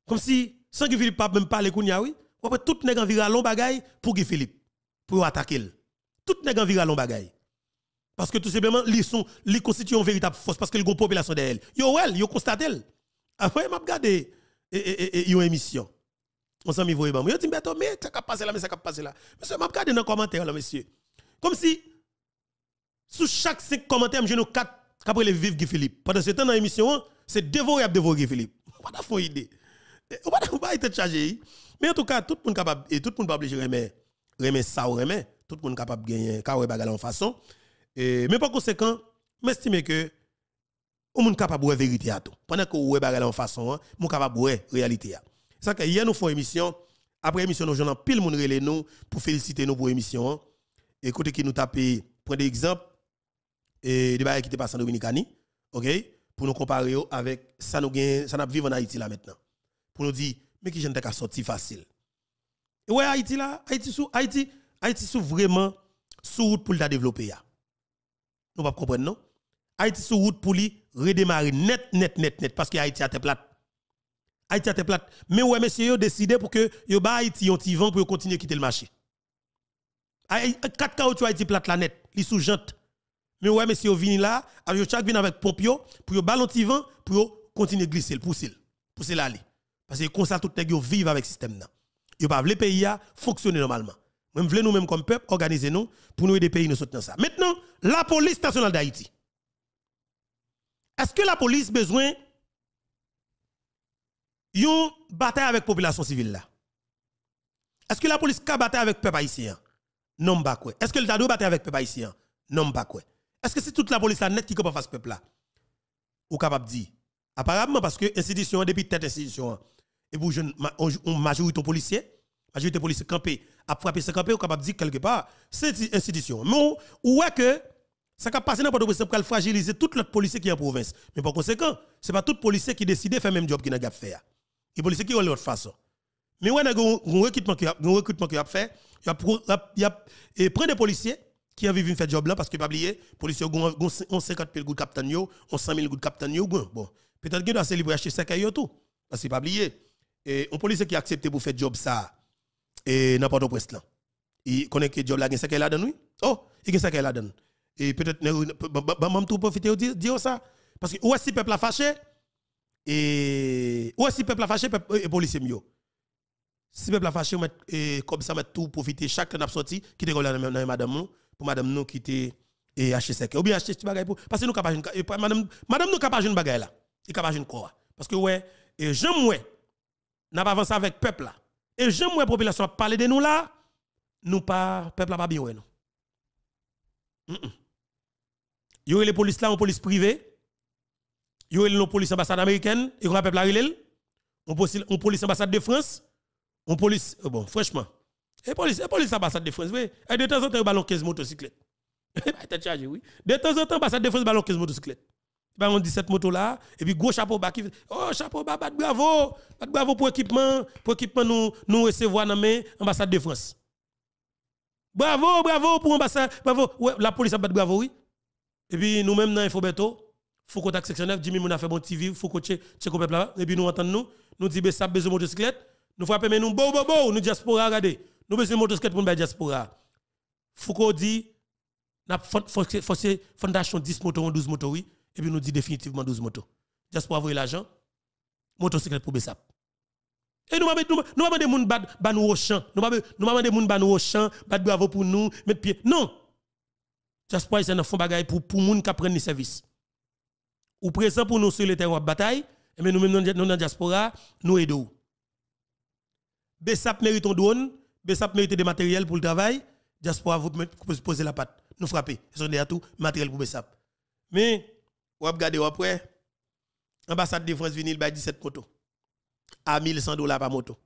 Comme si sans Guy Philippe pas même parler a oui. Tout peut tout nèg en viralon bagaille pour Guy Philippe pour attaquer. Tout nèg en viralon bagaille. Parce que tout simplement, ils sont, ils constituent une véritable force parce que le populations population d'elle. Yo well, yo elle Après, m'a regardé une émission. On s'en mis bam. Yo dit mais ça qu'a passer là, mais ça qu'a passé là. Monsieur m'a regardé dans commentaire là monsieur. Comme si sous chaque 5 commentaires, je nous quatre, qu'après les vivre Guy Philippe. Pendant ce temps dans l'émission, c'est dévorer à dévorer Guy Philippe. Pas d'affaire idée. On va pas être chargé. Mais en tout cas, tout le monde capable, et tout le monde pas obligé de remettre ça ou remettre, tout le monde capable de gagner, car bagarre en façon. mais par conséquent, m'estime que, on est capable de vérité à tout. Pendant que vous bagarre en façon, hein, on est capable de réalité à. Ça que hier nous faisons émission, après émission, nous avons pile monde relais nous pour féliciter nous pour émission. Hein. Écoutez qui nous tape, prenez exemple, de des qui étaient passées en Dominicanie, Pour nous comparer avec ça nous gagne, ça nous vivre en Haïti là maintenant. Pour nous dire, mais qui j'en qu'à sorti facile. Et ouais, Haïti là, Haïti sous, Haïti, Haïti sous vraiment sous route pour le développer. Nous pas comprendre, non? Haïti sous route pour lui redémarrer net, net, net, net, parce que Haïti a été plate. Haïti a été plate. Mais ouais, messieurs, ont décidé pour que yo ba Haïti yon vent pour continuer à quitter le marché. 4 as Haïti plate la net, li sous jante. Mais ouais, messieurs, vini là, avec chaque avec Pompio, pour yo ballon vent, pour qu'il continuer à glisser, pousser, pousser l'aller. Parce que comme ça, tout le monde vivent avec le système. Ils pas le pays à fonctionner normalement. Même voulons nous-mêmes comme peuple organiser nous pour nous aider pays nous soutenir ça. Maintenant, la police nationale d'Haïti. Est-ce que la police a besoin de battre avec la population civile là? Est-ce que la police a battre avec le peuple haïtien? Non, pas quoi. Est-ce que le Tadou batte avec le peuple haïtien? Non, pas quoi. Est-ce que c'est toute la police à net qui peut faire ce peuple là? Ou capable de dire? Apparemment, parce que l'institution, depuis tête institution, et pour une majorité policiers, majorité policiers campé, a frappé ce campé, ou capable de dire quelque part, c'est une institution. Mais où est que ça qui passe n'importe le pour fragiliser tout le policier qui est en province. Mais par conséquent, ce n'est pas tout policier qui décide de faire le même job qu'il n'a pas fait. Les policiers qui ont l'autre façon. Mais on voit y a un recrutement qui a fait. Il y a près des policiers qui ont vécu faire job là parce que, pas oublier, les policiers ont 50 000 gouttes de capitaine, ont 100 000 gouttes de capitaine. Bon, peut-être qu'ils doivent se libérer acheter 5 tout. Parce que, pas oublier, et un policier qui a accepté pour faire job ça et n'importe où quoi là il connaît que job là gagne ça qu'elle a donné oh il gagne ça qu'elle a et peut-être bah, bah, bah, même tout profiter dire dire ça parce que ouais si peuple a fâché et ouais si peuple a fâché et policier mieux si peuple a fâché et comme ça mettre tout profiter chaque n'a sorti qui te dans madame nous pour madame nous quitter et acheter ça ou bien acheter des bagages pour parce que nous capable madame madame nous capable une bagaille là il capable une quoi parce que ouais et j'aime ouais n'a pas avancé avec peuple là. Et j'aime la population parler de nous là, nous pas peuple là pas bien ouais non. Mm Y Yo les polices là en police privée. Yo les police ambassade américaine, et qu'on peuple là on police on police ambassade de France, on police euh, bon franchement. Et police et police ambassade de France oui. Et de temps en temps ballon 15 motocyclettes. chargé oui De temps en temps ambassade de France ballon 15 motocyclettes ben on dit cette moto-là, et puis gros chapeau bas qui Oh, chapeau bas, bat bravo, bat bravo pour équipement, pour équipement nous, nous recevoir dans l'ambassade de France. Bravo, bravo pour l'ambassade, bravo. Ouais, la police a bat bravo, oui. Et puis nous même dans Infobeto, faut contact 9, Jimmy Mouna fait bon TV, faut coacher check le peuple là, et puis nous entendons nous, nous disons, ça besoin de motocyclette, nous frappons, mais nous, bon, bon, bon, nous diaspora, regardez, nous besoin de motocyclette pour nous diaspora. Faut qu'on dit, nous avons fondation 10 motos, 12 motos, oui et puis nous dit définitivement 12 motos. Juste pour avoir l'argent, motocyclette pour Bessap. Et nous avons nous des gens qui nous au champ. Nous avons des gens qui nous au champ, bravo pour nous, mettre pied. Non! diaspora pour un des bagaille pour les gens qui prennent les services. Ou présent pour nous sur le terrain de bataille, et eh nous mêmes nous dans la diaspora, nous aidons. Bessap mérite un drone, Bessap mérite des matériels pour le travail, diaspora vous poser la patte. Nous frapper. Ce sont des atouts matériels pour Bessap. Mais ou regardez après, ambassade de France vinil ba 17 motos. À 1100 dollars par moto.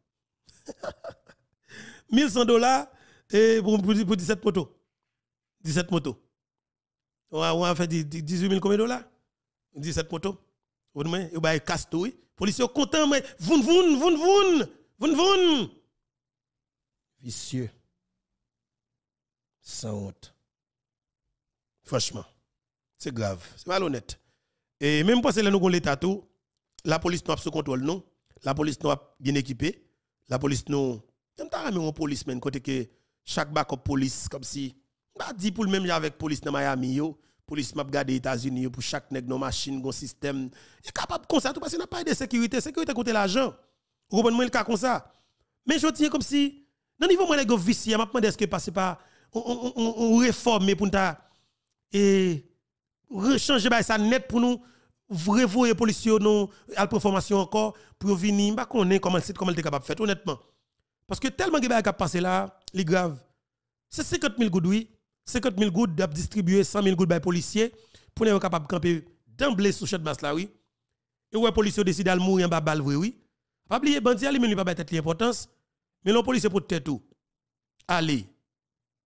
1100 dollars e, pour, pour 17 motos. 17 motos. On a fait 18 000 combien de dollars 17 motos. Ou moins, ou bah, casse tout, oui. Policiers content, mais voun, voun, vous voun, voun, voun. Vicieux. Sans honte. Franchement c'est grave, c'est malhonnête. Et même pas si nous avons l'État la police nous a sous contrôle, non. La police nous a bien équipée. La police nous. Même ta ramené les police, même côté que chaque backup police, comme si. Bah, dit pour le même avec police dans Miami, yo. Police m'a gardé États-Unis pour chaque nègre, nos machines, nos système. Il est capable de ça, tout parce qu'il n'a pas de sécurité. Sécurité côté l'argent. Vous comprenez le cas comme ça. Mais je tiens comme si. Dans le niveau, de les je me demande est-ce que passe par. On, on, on, on réforme pour ta. Et rechanger bah, ça net pour nous vrai policiers non à la formation encore pour venir pas bah, connaît comment c'est comment est capable de faire honnêtement parce que tellement de choses qui passer là les grave c'est 50 000 gouttes oui 50 000 gouttes d'ab distribuer 100 000 gouttes par policiers pour être capable camper d'emblée sous cette basse là oui et ouais policiers décident de mourir en bas balle oui oui pas oublier bandit ali mais pas tête l'importance mais le policier pour tête tout allez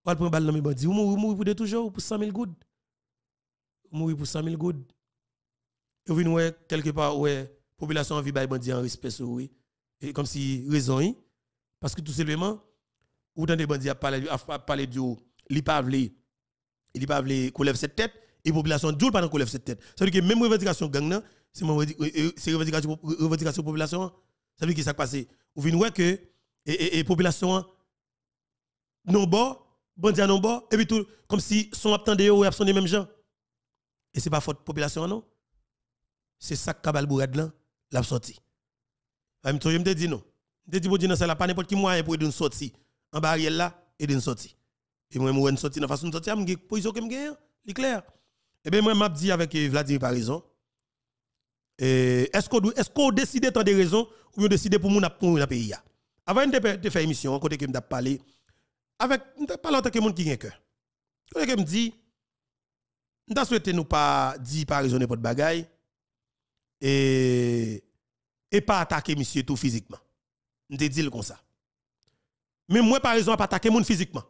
on prend balle dans mes bandi ou mourir pour toujours pour 100 000 gouttes mourir pour 100 000 gouttes. Et vous voyez, quelque part, où la population vit par bandits en respect sur oui. Et comme si raison, parce que tout simplement, ou dans des bandits à parler, a parlé du haut, ils ne pas qu'on lève cette tête, et la population doule pendant qu'on lève cette tête. Ça veut dire que même revendication gang, euh, euh, c'est revendication, euh, revendication population. Ça veut dire que ça passe. Ou vous voyez que, et, population, non bas, bandits non bon, et puis tout, comme si son attendait ou absent des mêmes gens. Et ce n'est pas faute population, non? C'est ça que le là, l'a sorti. Ah, Même je me dis non. Je me dis, bon, c'est pas n'importe qui moyen pour une sortie. En barrière là, et une sortie. Et moi, je sortie dans la façon de sortir, je position que je c'est clair. Et eh bien, moi, je dis avec eh, Vladimir Parison, eh, est-ce qu'on est qu'on décide tant de raisons ou on décide pour mon pour le pays Avant de faire émission, côté que je parler, avec je parle en tant que monde qui a un cœur. Côté que me dit nous ne nous pas dire, pas raisonner pour de bagaille et, et pas attaquer monsieur tout physiquement. Nous te dit comme ça. Mais moi, par raison, pas attaquer monde physiquement.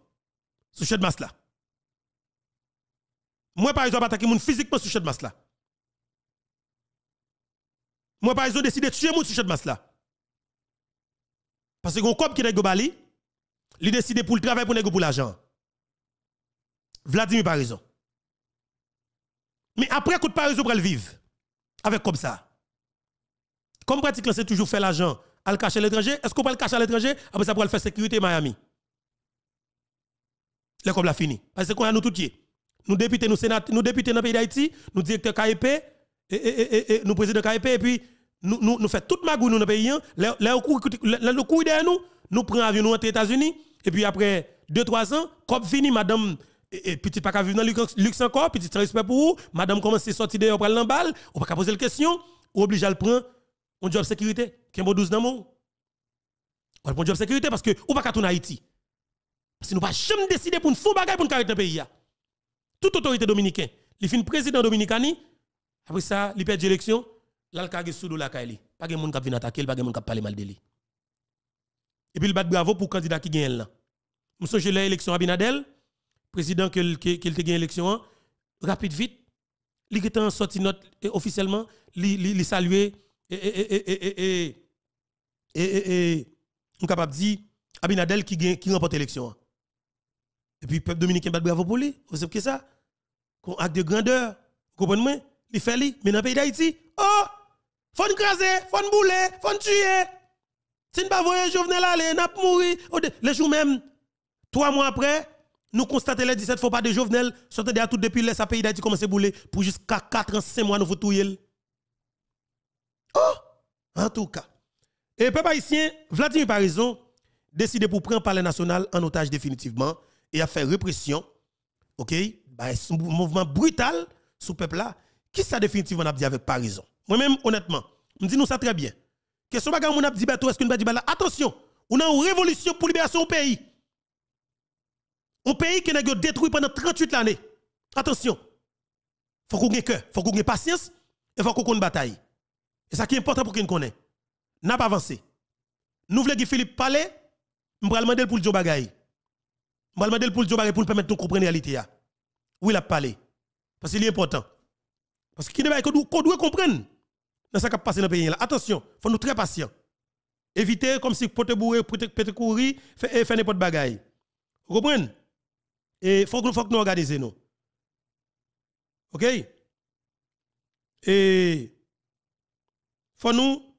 Sous chèque masse là. Moi, par pas attaquer mon physiquement sous chèque masse là. Moi, par raison décidé de tuer monde sous masse là. Parce que le cop qui est bali, il décide pour le travail, pour pour l'argent. Vladimir, par raison. Mais après, coup de pas pour le vivre. Avec comme ça. Comme pratique, c'est toujours faire l'argent à le cacher à l'étranger. Est-ce qu'on peut le cacher à l'étranger Après ça, pour le faire sécurité Miami. Là, comme la fini. Parce qu'on a nous tout Nous députés, nous sénateurs, nous députés dans le pays d'Haïti, nous directeurs KIP, e et, nous présidents KIP, e et puis nous, nous, tout faisons toute magouille dans le pays. Hein. Là, le coup derrière nous, nous prenons avion, nous aux États-Unis, et puis après 2-3 ans, comme fini, madame et puis petit pas qu'à vivre dans le luxe encore, puis petit respect pour vous, madame commence à sortir dehors pour aller balle, ou pas poser la question, ou oblige à le prendre, on job sécurité, qui est 12 dans mon. On un job sécurité parce que ou pas qu'à tourner Haïti. Parce que nous pas jamais décider pour une faire bagaille pour nous carrer dans le pays. Toute autorité dominicaine, les fin président dominicani, après ça, il perd l'élection, là le sous la Pas de monde qui vient attaquer, pas de monde qui parler mal de lui. Et puis il bat bravo pour le candidat qui gagne là. Monsieur, j'ai l'élection Abinadel président qu'il a gagné l'élection, rapide vite, il est en sorti note officiellement, il salué et et et et on capable dire Abinadel qui gagne qui remporte l'élection. Et puis peuple dominicain bat bravo pour lui, vous savez que ça qu'on acte de grandeur, vous comprenez il fait lui mais dans le pays d'Haïti, oh faut nous craser, faut nous bouler, faut nous tuer. Si nous pas voyons là aller, n'a pas mourir. Le jour même, trois mois après, nous constatons les 17 faux pas de Jovenel, sortent de tout depuis les pays d'Haïti commence à bouler pour jusqu'à 4 ans, 5 mois, nous vous touillons. Oh! En tout cas. Et peuple haïtien, Vladimir Parison décide pour prendre palais national en otage définitivement et a fait répression. OK? Bah, un mouvement brutal sous peuple là. Qui ça définitivement a dit avec Parison? Moi-même, honnêtement, je dis nous ça très bien. Question bagarre, on a dit, bah, est-ce qu'on va bah, là? Attention, on a une révolution pour libération au pays. Un pays qui a détruit pendant 38 années. Attention. Il Faut qu'on ait cœur, faut qu'on ait patience et faut qu'on ait bataille. Et ça qui est important pour qu'on connaisse. N'a pas avancé. Nous voulons que Philippe parle, nous allons demander pour le Djobagaï. Nous allons demander pour le job pour nous permettre de comprendre la réalité. Hein. Oui, il a parlé. Parce qu'il est important. Parce qu'il nous qu'on doit comprendre dans ce qui passé dans le pays. Attention, il faut nous très patient. Éviter comme si vous bourré, pote courir, faire n'importe bagaille. Vous comprenez? Et il faut que nous organisions nous. OK Et faut nous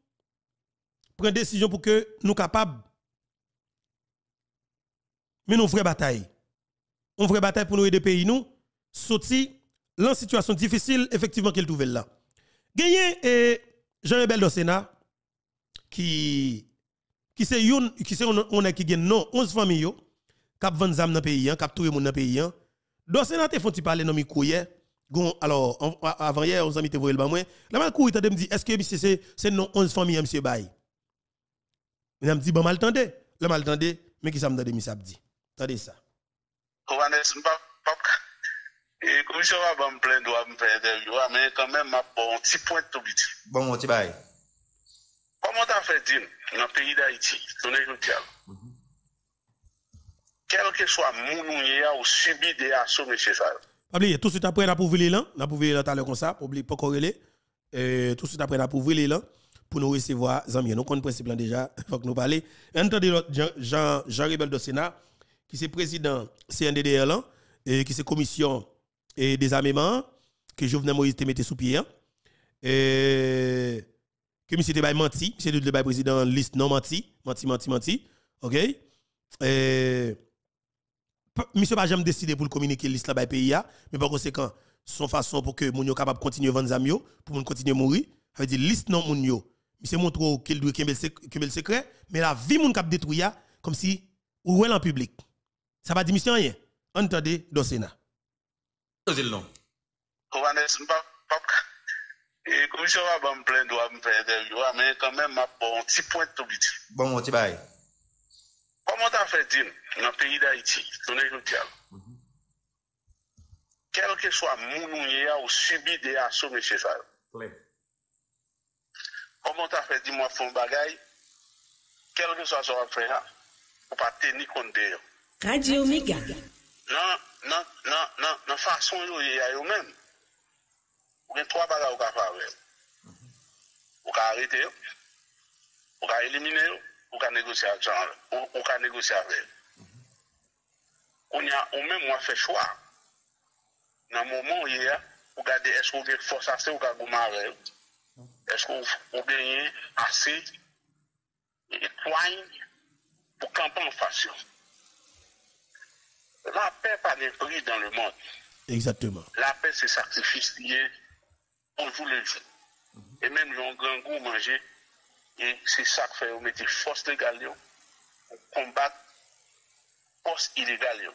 prendre décision pour que nous capables mais une vraie bataille. Une vraie bataille pour nous aider pays nous sortir la situation difficile effectivement qu'il trouvait là. Gagner et Jean-Rebel au Sénat qui qui c'est une qui c'est a qui gagne non 11 familles kap vann zam nan peyi an, kap touye moun nan dans pays dossier nan te font parler dans micro hier Gon, alors, avant hier, on amis te voyé le mwen, La mal couille, me dit, est-ce que monsieur c'est c'est non 11 familles hein, monsieur Bay? Il me dit, bon, mal tendez. Le mal tendez, mais qui ça me donne mis samedi. Tendez ça. e commission va me plaindre, doit me faire interview, men quand même, ma bon ti point tout petit. Bon, mon petit bail. Comment t'as fait, Dim, dans le pays d'Haïti, ton écoute quel que soit mon ou subi des assauts, monsieur Charles. Oubliez, tout de suite après, la prouvé l'élan, la prouvé l'élan tout à l'heure comme ça, pour pas corréler. Euh, tout de suite après, la prouvé l'élan pour nous recevoir Zambien. Nous connaissons le principe déjà, il faut que nous parlions. Entendez Jean, Jean ribel de Sénat, qui est président CNDDL, et qui est commission et des armements, que Jovenel Moïse te mette sous pied. Hein. Et que monsieur Debay menti, M. le président liste non menti, menti, menti, menti. OK? Et monsieur pas jamais décidé pour le communiquer liste là pays a mais par conséquent son façon pour que moun yo capable continuer vendre zamio pour moun continuer mourir ça veut dire liste non moun yo monsieur montre qu'il doit le secret mais la vie moun cap détruire comme si ou en public ça va dire rien entendez dans sénat le nom et comme je vais me plaindre, je vais me faire interview, mais quand même, un petit point tout petit. Bon, mon petit bail. Comment t'as fait dire dans le pays d'Haïti, ton égoutial, quel que soit mounouye ou subi des assauts, monsieur Sal, comment t'as fait dire moi, fond bagay, quel que soit son frère, ou pas tenu compte de Radio Omega. Non, non, non, non, non, façon yo y a yo même. Ou bien trois bagay ou ka faire. Ou ka arrêter, ou ka éliminer, ou éliminer. On aucun négociateur. On négocier On a on même moment fait choix. Dans le moment hier, il y est-ce qu'on veut forcer assez ou pas pour mhm. Est-ce qu'on veut gagner assez point pour camper en façon. La paix n'est pas une phrase dans le monde. Exactement. La paix, c'est sacrifice lié. On joue le jeu. Et même, il y a un grand goût manger. Et c'est ça que fait, on mettait force légale pour combattre force illégale.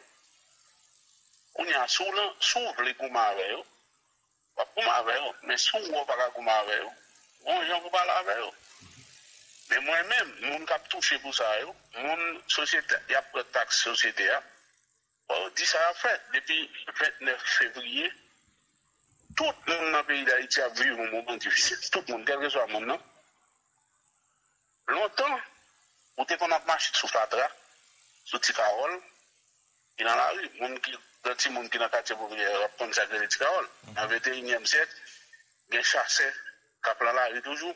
On y a souvent, souvent, les avez pas vous souvent, mais souvent les pas vous On bon, je ne pas Mais moi-même, mon cap touché pour ça, mon société, il y a pris taxe société, on oh, dit ça à depuis le 29 février, tout le monde dans le pays d'Haïti a vu un moment difficile, tout le monde, quel que soit le monde, Lontan, ou te kon apmachit sou fadra, sou tika ol, ki nan la ou, moun ki, zati moun ki nan kache pou viye, rap ton zage de tika ol, avete inyem zet, gen chase, kapla la ou toujou,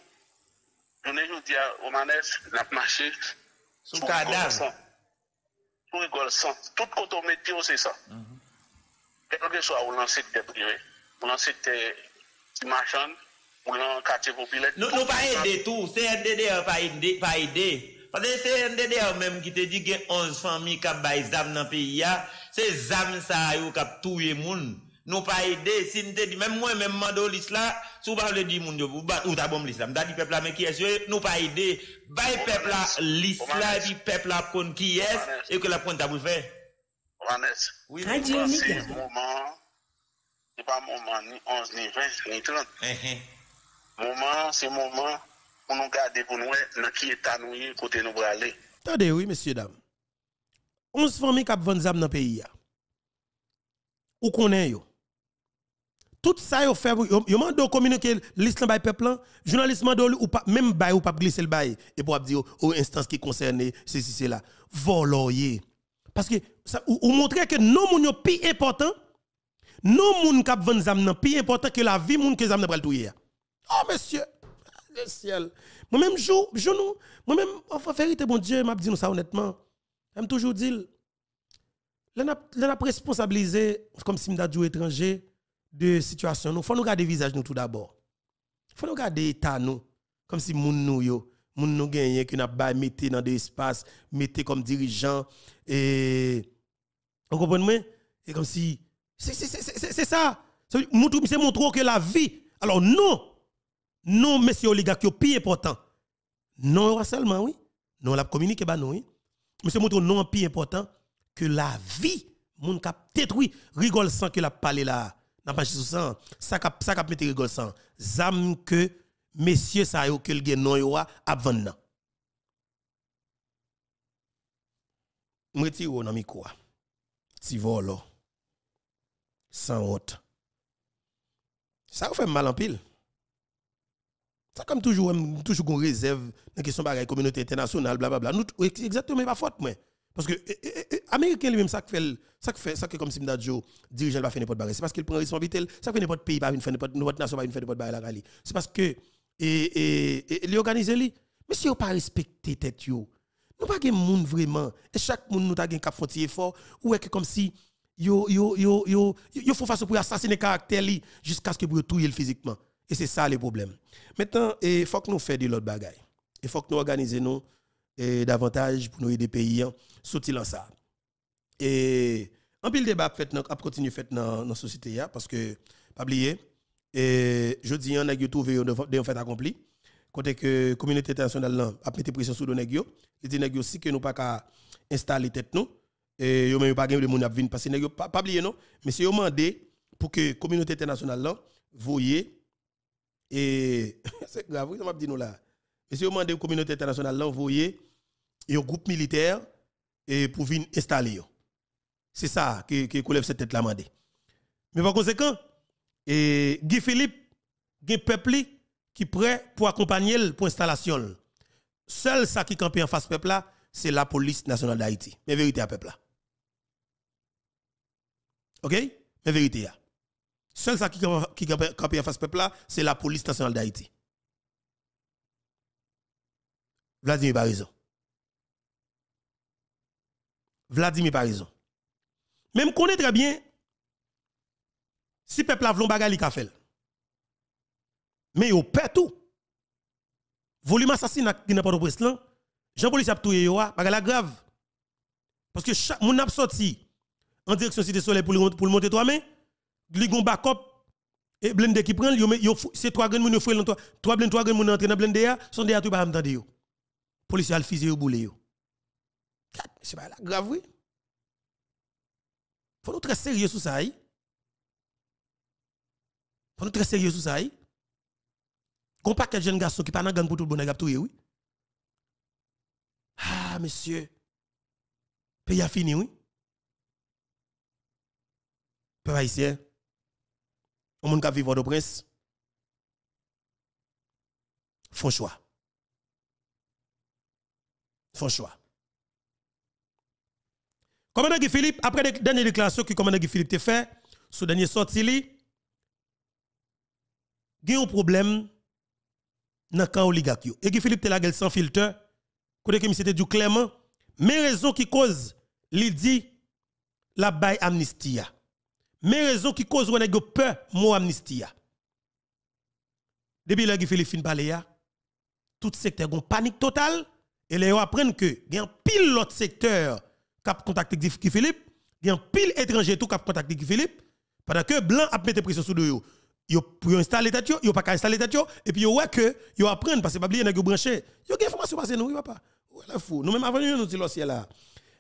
jounen jou diya ou manes, napmachit, sou kada, sou rigol san, tout koto metyo se sa, gen kote sou a ou lan se te prive, ou lan se te timachan, Mwen an kache vopilet. Nou pa ide tou. Se endede an pa ide. Fase se endede an menm ki te di gen 11 fami kap bay zam nan piya. Se zam sa yo kap touye moun. Nou pa ide. Sin te di. Menm mwen menm man do lisla. Sou pa ou le di moun yo. Ou ta bom lisla. Mda di pepla men ki eswe. Nou pa ide. Bay pepla lisla. Di pepla kon ki es. E yo ke la pointa bou fe. Omanes. Ou yon nan se mouman. Yon nan mouman 11, 9, 10, 11, 10. Moment, c'est moment pour nous garder pour nous dans qui état nous côté nous aller. Attendez oui messieurs dames. 11 familles qui vendent zam dans le pays Où Ou connaît Tout ça yo fait yo, mande communiquer l'islam le peuple hein. journaliste ou pas même bay ou pas glisser le bay et pour dire aux oh, instances qui concernées ceci cela. Voloyer. Parce que ça, montrez que non mon plus important non moun kap plus important que la vie mon que zam nan tout touyer. Oh, monsieur, le ciel. Moi-même, jour, genou, moi-même, en vérité, bon Dieu, m'a dit nous ça honnêtement. m'a toujours dire, l'on a responsabilisé, comme si m'a dit étranger, de situation. Il faut nous garder visage nous tout d'abord. Il faut nous garder l'état nous, comme si moun nous yo. Moun nous gagne, qui nous pas dans des espaces, mettez comme dirigeant. Et. Vous comprenez? Et comme si. C'est ça. C'est montrer que la vie. Alors non, non, monsieur oligarque, qui plus important. Non, seulement, oui. Non, la communique, bah non, oui. Monsieur Mouton, non, plus important que la vie, moun kap détruit. Rigole sans que la parlé là. N'a pas sous ça. Ça cap, ça mette rigole sans. Zam que, Monsieur ça yo, que le gen non yo a, avant M'retire ou nan mi quoi? Si volo. Sans hôte. Ça vous fait mal en pile. Ça, comme toujours, hein, toujours qu'on réserve dans la question de la communauté internationale, blablabla. Nous, exactement, pas faute, moi. Parce que eh, eh, eh, Américain lui-même, ça fait, ça fait, ça fait comme si Mdadjo, dirigeant, pas faire n'importe quoi. C'est parce qu'il prend responsabilité, ça fait n'importe pays, pas une faire n'importe nation, pas une faire n'importe quoi. C'est parce que, et, et, et, les mais si on pas respecté tête, yo, nous pas de monde vraiment, et chaque monde nous a un cap frontier fort, ou est comme si, yo, yo, yo, yo, yo, yo, yo, yo, yo, yo, yo, yo, yo, yo, yo, yo, yo, yo, yo, et c'est ça le problème. Maintenant, il faut que nous fassions de l'autre bagaille. Il faut que nous organisions davantage pour nous aider les pays hein, soutenir ça. Et un pile débat a continué dans la société hein, parce que pas oublier je dis on hein, a trouvé un fait accompli côté que communauté internationale a mis pression sur les nègres, ils disent que nous pas qu'à installer tête nous et yo même pas de monde à venir parce que pas oublier non mais c'est demandé pour que la communauté internationale là et c'est grave, oui, m'avez m'a dit nous là. Monsieur, demandé aux communautés internationales d'envoyer un groupe militaire et pour venir installer. C'est ça que, que avez cette tête là Mais par conséquent, et Guy Philippe, un peuple qui est prêt pour accompagner pour installation. Seul ça qui campe en face peuple c'est la police nationale d'Haïti. Mais vérité à peuple OK? Mais vérité là. Seul ça qui en face peuple là, c'est la police nationale d'Haïti. Vladimir Parizon. Vladimir Parison. raison. Même connaît très bien si peuple a un bagali ka fait. Mais il perd tout. Volume assassinat qui n'a pas de presse là, Jean-Paul a tout yo, la grave. Parce que chaque moun a sorti en direction Cité Soleil pour le monter toi même li gon backup et blende qui prend yo yo c'est trois grands moun frère trois trois blende trois grands moun entre dans blende ya sont des tout pas tande yo police al fisé yo boulé yo c'est pas la grave oui faut nous très sérieux sur ça faut nous très sérieux sur ça Gon paquet jeune garçon qui pas nan gang pour tout bon bonheur tout oui ah monsieur pays a fini oui peuple haïtien ne peut pas vivre au prince font choix. Font choix. Commandant Guy Philippe, après les dernières déclarations que commandant Guy Philippe a fait, ce dernier sorti, il y a un problème dans le camp oligarque. Et Guy Philippe a sans filtre, côté que c'était du clairement, mais raison qui cause, il dit la bail amnistia. Mais raisons qui cause on peur, mot amnistia. Depuis là, Philippines parle, tout secteur gon panique totale. Et les apprennent que il y a pile l'autre secteur qui a contacté Philippe, il y a pile étranger tout qui a contacté Philippe, pendant que Blanc a mis pression sur eux. Yo pour installer tête yo, yo pas installer tête yo et puis yo ouais que yo apprendre parce que pas oublier nèg branché. Yo gen information passer nous, papa. Ouais la fou. Nous même avant nous dit ciel là.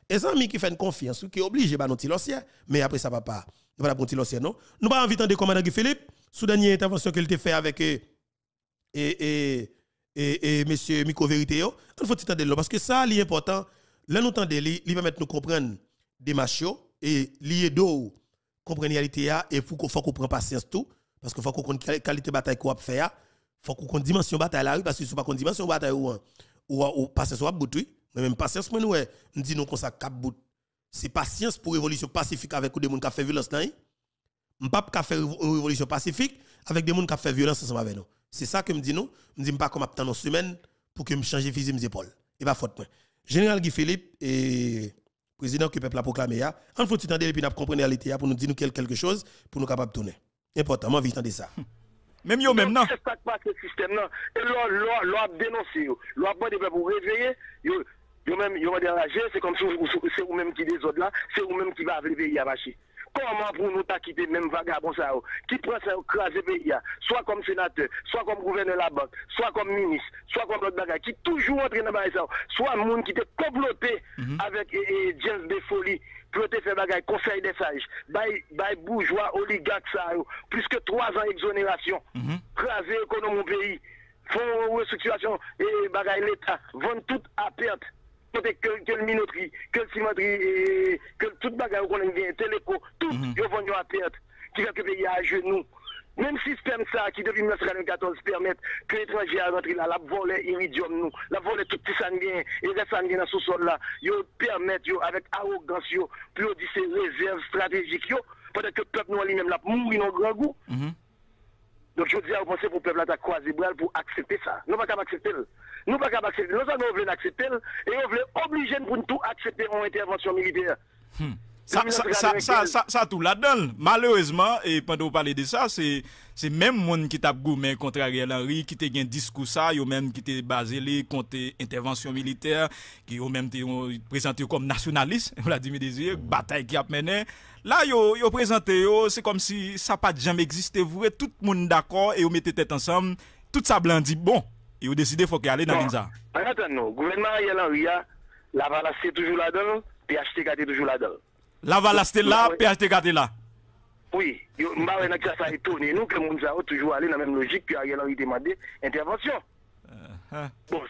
Et les amis qui fait une confiance, qui sont obligés de bah, nous mais après ça, papa, nous ne va pas tirer non. Nous pas invité de commandant Guy Philippe, sous dernière intervention qu'il a fait avec et, et, et, et, monsieur Miko Vérité, il faut tirer parce que ça, important. là nous tendez, il permettre nous comprendre des machos et lier d'eau, comprendre réalité et faut qu'on comprenne patience tout, parce qu'il faut qu'on comprenne qualité bataille qu'on a fait, faut qu'on dimension bataille la rue, parce que si pas qu'on dimension bataille ou hein, ou, ou patience la bataille. Mais même patience, moi, ouais, me dit nous qu'on ça bout. C'est patience pour révolution pacifique avec des gens qui ont fait violence ne peut pas faire une révolution pacifique avec des gens qui ont fait violence ensemble avec nous. C'est ça que me dit nous. Je ne dis pas comme attendre une semaine pour que me change physique mes épaules. Et pas faute moi. Général Guy Philippe et président que le peuple a proclamé faut on faut attendre et puis nous comprendre la réalité pour nous dire quelque chose pour nous capable tourner. Important, moi je ça. Même yo même non. C'est ça qui passe le système Et là pour réveiller, même, c'est comme si c'est vous-même qui désordre là, c'est vous-même qui va avec le pays à marcher. Comment pour nous t'as quitté même vagabond ça, oh? qui prend ça oh, craser pays, ah? soit comme sénateur, soit comme gouverneur de la banque, soit comme ministre, soit comme l'autre bagage, qui toujours entraîne dans ça, oh? soit monde qui était comploté mhm. avec James de folie te faire bagaille, conseil des sages, bail, bourgeois, oligarque ça, plus que trois ans d'exonération, mhm. craser économie au pays, font restructuration et bagaille l'État, vendent tout à perte que, le minoterie, que le cimenterie, que toute bagarre qu'on a bien, téléco, tout, je mhm. vont à perte, qui fait que le pays à genoux. Même système ça qui depuis 1994 permet que l'étranger a rentré là, la volée iridium nous, la volée tout petit sanguin, et les sanguin dans ce sol là, ils permettent avec arrogance, yo, pour dire ces réserves stratégiques, yo, pendant que le peuple nous lui-même là mourir dans grand goût. Mhm. Donc je veux dire, vous pensez pour le peuple là, croisé bras pour accepter ça. Nous ne pouvons pas accepter. Nou bak ap aksepte, nou san nou ou vle n'aksepte el, e ou vle oblijen pou n'tou aksepte yon intervansyon militer. Sa tou la don, malerouzman, e pandou pale de sa, se menm moun ki tap goumen kontra realanri, ki te gen diskousa, yo menm ki te bazele kontre intervansyon militer, ki yo menm te prezante yo kom nasyonalist, batay ki ap menen, la yo prezante yo, se kom si sa pat jam egziste vwe, tout moun d'akor, e yo mette tet ansam, tout sa blan di bon. Et vous décidez faut qu'il dans l'INSA. En non. le gouvernement Ariel Henry, la valasse toujours là-dedans, PHT est toujours là-dedans. La valasse là, PHT est là. Oui, je ne sais pas étonné nous que nous avons toujours allé dans la même logique que Ariel Henry demandé intervention. Euh, hein. Bon,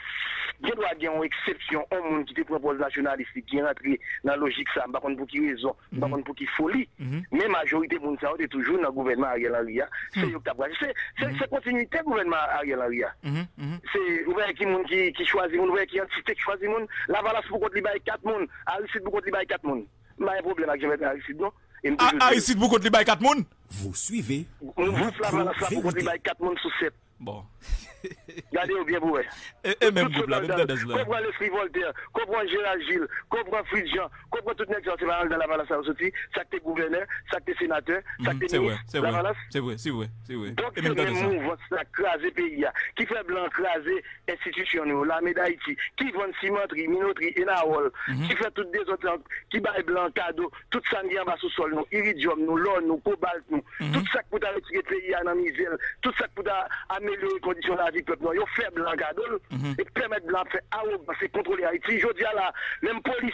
je dois avoir une exception, un monde qui te propose la journalistique, qui rentre dans la logique, ça, pas contre pour qui raison, pas contre mhm. pour qui folie. Mhm. Mais la majorité de ça, est toujours dans le gouvernement Ariel Henry. Hein. Mhm. C'est C'est continuité du gouvernement Ariel Henry. Hein. C'est vous qui monde qui choisit, vous qui entité qui choisit, la valance pour contre libérer 4 personnes, Aristide pour contre libérer 4 mounes. Il a un problème avec Aristide, non? Ah, Aristide pour contre libérer 4 mounes Vous suivez. Vous suivez la valance pour contre libérer 4 mounes sur 7. Bon. Gardez au bien pour Et même groupe là, même là. Comprends l'esprit Voltaire, comprends Gérald Gilles, comprends Fritz Jean, comprends tout le monde qui dans la balance à ça que t'es gouverneur, ça que t'es sénateur, ça que mhm, t'es ministre. C'est vrai, c'est vrai, c'est vrai, c'est vrai. Donc, c'est même mouvement ça craser pays, qui fait blanc craser institution, l'armée d'Haïti, qui vend cimenterie, minoterie, énaol, mhm. qui fait toutes des autres, qui baille blanc cadeau, tout ça qui en bas sous sol, nous, iridium, nous, l'or, nous, cobalt, nous, mhm. tout ça pour peut retirer pays à la misère, tout ça qui peut améliorer les conditions peuple mhm. faire faible l'engadole et permettre de la faire c'est contrôlé contrôler Haïti. Je dis à la, même police